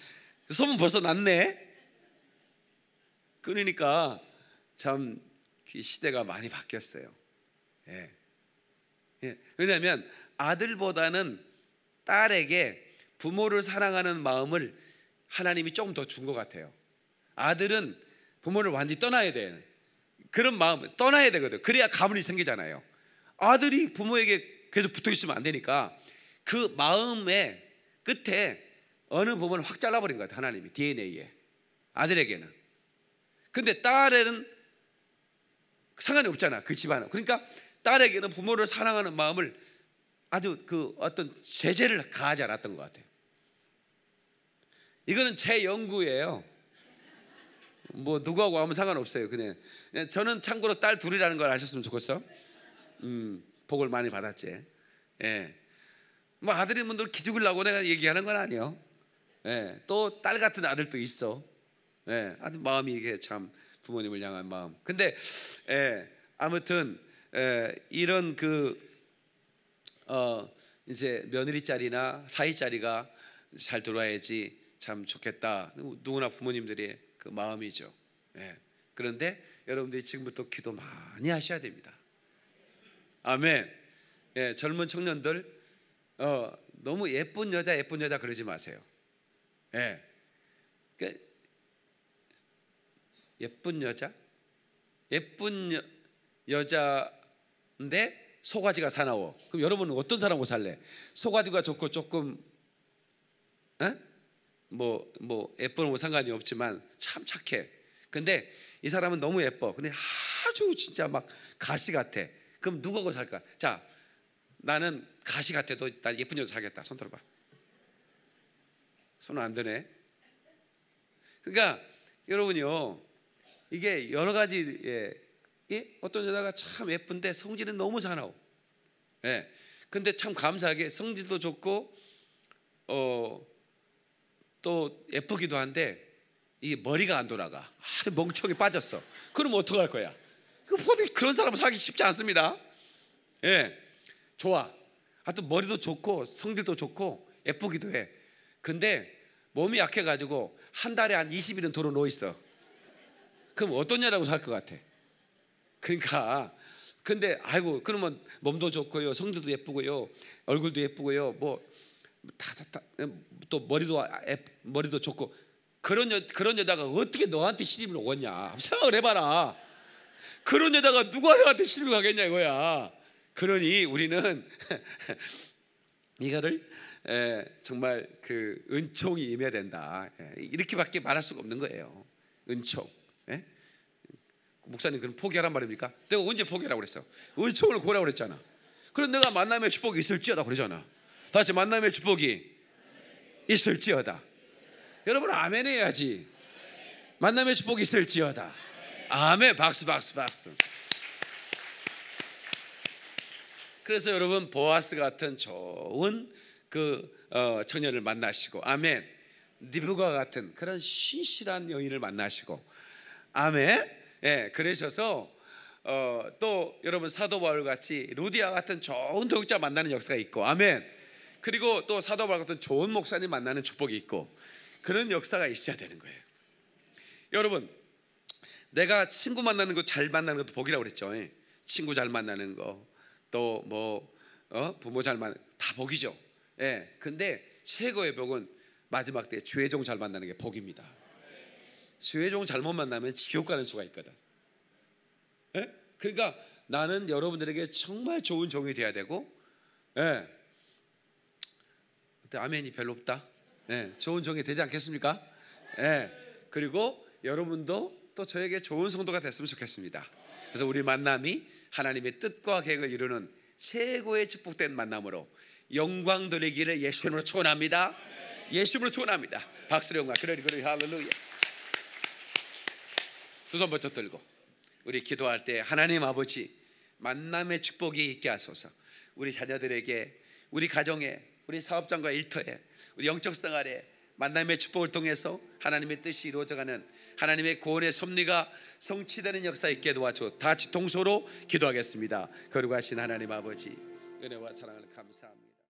소문 벌써 났네. 그러니까 참 그 시대가 많이 바뀌었어요. 예. 예. 왜냐하면 아들보다는 딸에게 부모를 사랑하는 마음을 하나님이 조금 더 준 것 같아요. 아들은 부모를 완전히 떠나야 돼. 그런 마음 떠나야 되거든. 그래야 가문이 생기잖아요. 아들이 부모에게 계속 붙어 있으면 안 되니까 그 마음의 끝에 어느 부분을 확 잘라버린 것 같아요. 하나님이 DNA에 아들에게는. 근데 딸에는 상관이 없잖아. 그 집안은. 그러니까 딸에게는 부모를 사랑하는 마음을 아주 그 어떤 제재를 가하지 않았던 것 같아요. 이거는 제 연구예요. 뭐 누구하고 아무 상관없어요. 그냥 저는 참고로 딸 둘이라는 걸 아셨으면 좋겠어. 음, 복을 많이 받았지. 예. 뭐 아들인 분들 기죽으려고 내가 얘기하는 건 아니에요. 예. 또 딸 같은 아들도 있어. 예. 아주 마음이 이게 참 부모님을 향한 마음. 근데 에, 예, 아무튼 에, 예, 이런 그 어, 이제 며느리짜리나 사이짜리가 잘 돌아야지 참 좋겠다. 누구나 부모님들의 그 마음이죠. 예. 그런데 여러분들이 지금부터 기도 많이 하셔야 됩니다. 아멘. 예, 젊은 청년들 어, 너무 예쁜 여자 예쁜 여자 그러지 마세요. 예. 그러니까 예쁜 여자? 예쁜 여, 여자인데 소가지가 사나워. 그럼 여러분은 어떤 사람하고 살래? 소가지가 좋고 조금 뭐뭐 뭐 예쁜 거 상관이 없지만 참 착해. 근데 이 사람은 너무 예뻐. 근데 아주 진짜 막 가시 같아. 그럼 누구하고 살까? 자, 나는 가시 같아도 나 예쁜 여자 사겠다. 손 들어봐. 손 안 드네. 그러니까 여러분요 이 이게 여러 가지 예, 예? 어떤 여자가 참 예쁜데 성질은 너무 사나워. 예. 근데 참 감사하게 성질도 좋고 어, 또 예쁘기도 한데 이 머리가 안 돌아가. 아, 멍청이 빠졌어. 그럼 어떡할 거야? 그 보통 그런 사람 을 사기 쉽지 않습니다. 예. 좋아. 하여튼 머리도 좋고 성질도 좋고 예쁘기도 해. 근데 몸이 약해 가지고 한 달에 한 20일은 도로 놓여 있어. 그럼 어떠냐라고 할것 같아. 그러니까 근데 아이고 그러면 몸도 좋고요, 성도도 예쁘고요, 얼굴도 예쁘고요, 뭐 다다또 머리도 예, 머리도 좋고 그런 여 그런 여자가 어떻게 너한테 시집을 오냐 생각을 해봐라. 그런 여자가 누가 너한테 시집을 가겠냐 이거야. 그러니 우리는 이거를 에, 예, 정말 그 은총이 임해야 된다. 에, 예, 이렇게밖에 말할 수가 없는 거예요. 은총. 예? 그 목사님 그럼 포기하란 말입니까? 내가 언제 포기라고 그랬어? 우리 처 고라고 그랬잖아. 그럼 내가 만남의 축복이 있을지어다 그러잖아. 다시 만남의 축복이 있을지어다. 여러분 아멘 해야지. 만남의 축복이 있을지어다. 아멘. 박수 박수 박수. 그래서 여러분 보아스 같은 좋은 그 어, 청년을 만나시고 아멘. 니부가 같은 그런 신실한 여인을 만나시고 아멘. 예, 그러셔서 어, 또 여러분 사도 바울 같이 루디아 같은 좋은 도역자 만나는 역사가 있고 아멘. 그리고 또 사도 바울 같은 좋은 목사님 만나는 축복이 있고 그런 역사가 있어야 되는 거예요. 여러분 내가 친구 만나는 거 잘 만나는 것도 복이라고 그랬죠. 예. 친구 잘 만나는 거 또뭐 어? 부모 잘 만나 다 복이죠. 예. 근데 최고의 복은 마지막 때주 죄종 잘 만나는 게 복입니다. 주의 종 잘못 만나면 지옥 가는 수가 있거든. 예? 그러니까 나는 여러분들에게 정말 좋은 종이 돼야 되고, 예. 그때 아멘이 별로 없다. 예. 좋은 종이 되지 않겠습니까? 예. 그리고 여러분도 또 저에게 좋은 성도가 됐으면 좋겠습니다. 그래서 우리 만남이 하나님의 뜻과 계획을 이루는 최고의 축복된 만남으로 영광 돌리기를 예수님으로 초원합니다. 예수님으로 초원합니다. 박수령과 그러리 그러리 할렐루야. 두손 번쩍 들고 우리 기도할 때 하나님 아버지 만남의 축복이 있게 하소서. 우리 자녀들에게 우리 가정에 우리 사업장과 일터에 우리 영적 생활에 만남의 축복을 통해서 하나님의 뜻이 이루어져가는 하나님의 구원의 섭리가 성취되는 역사 있게 도와줘 다 같이 동서로 기도하겠습니다 거룩하신 하나님 아버지 은혜와 사랑을 감사합니다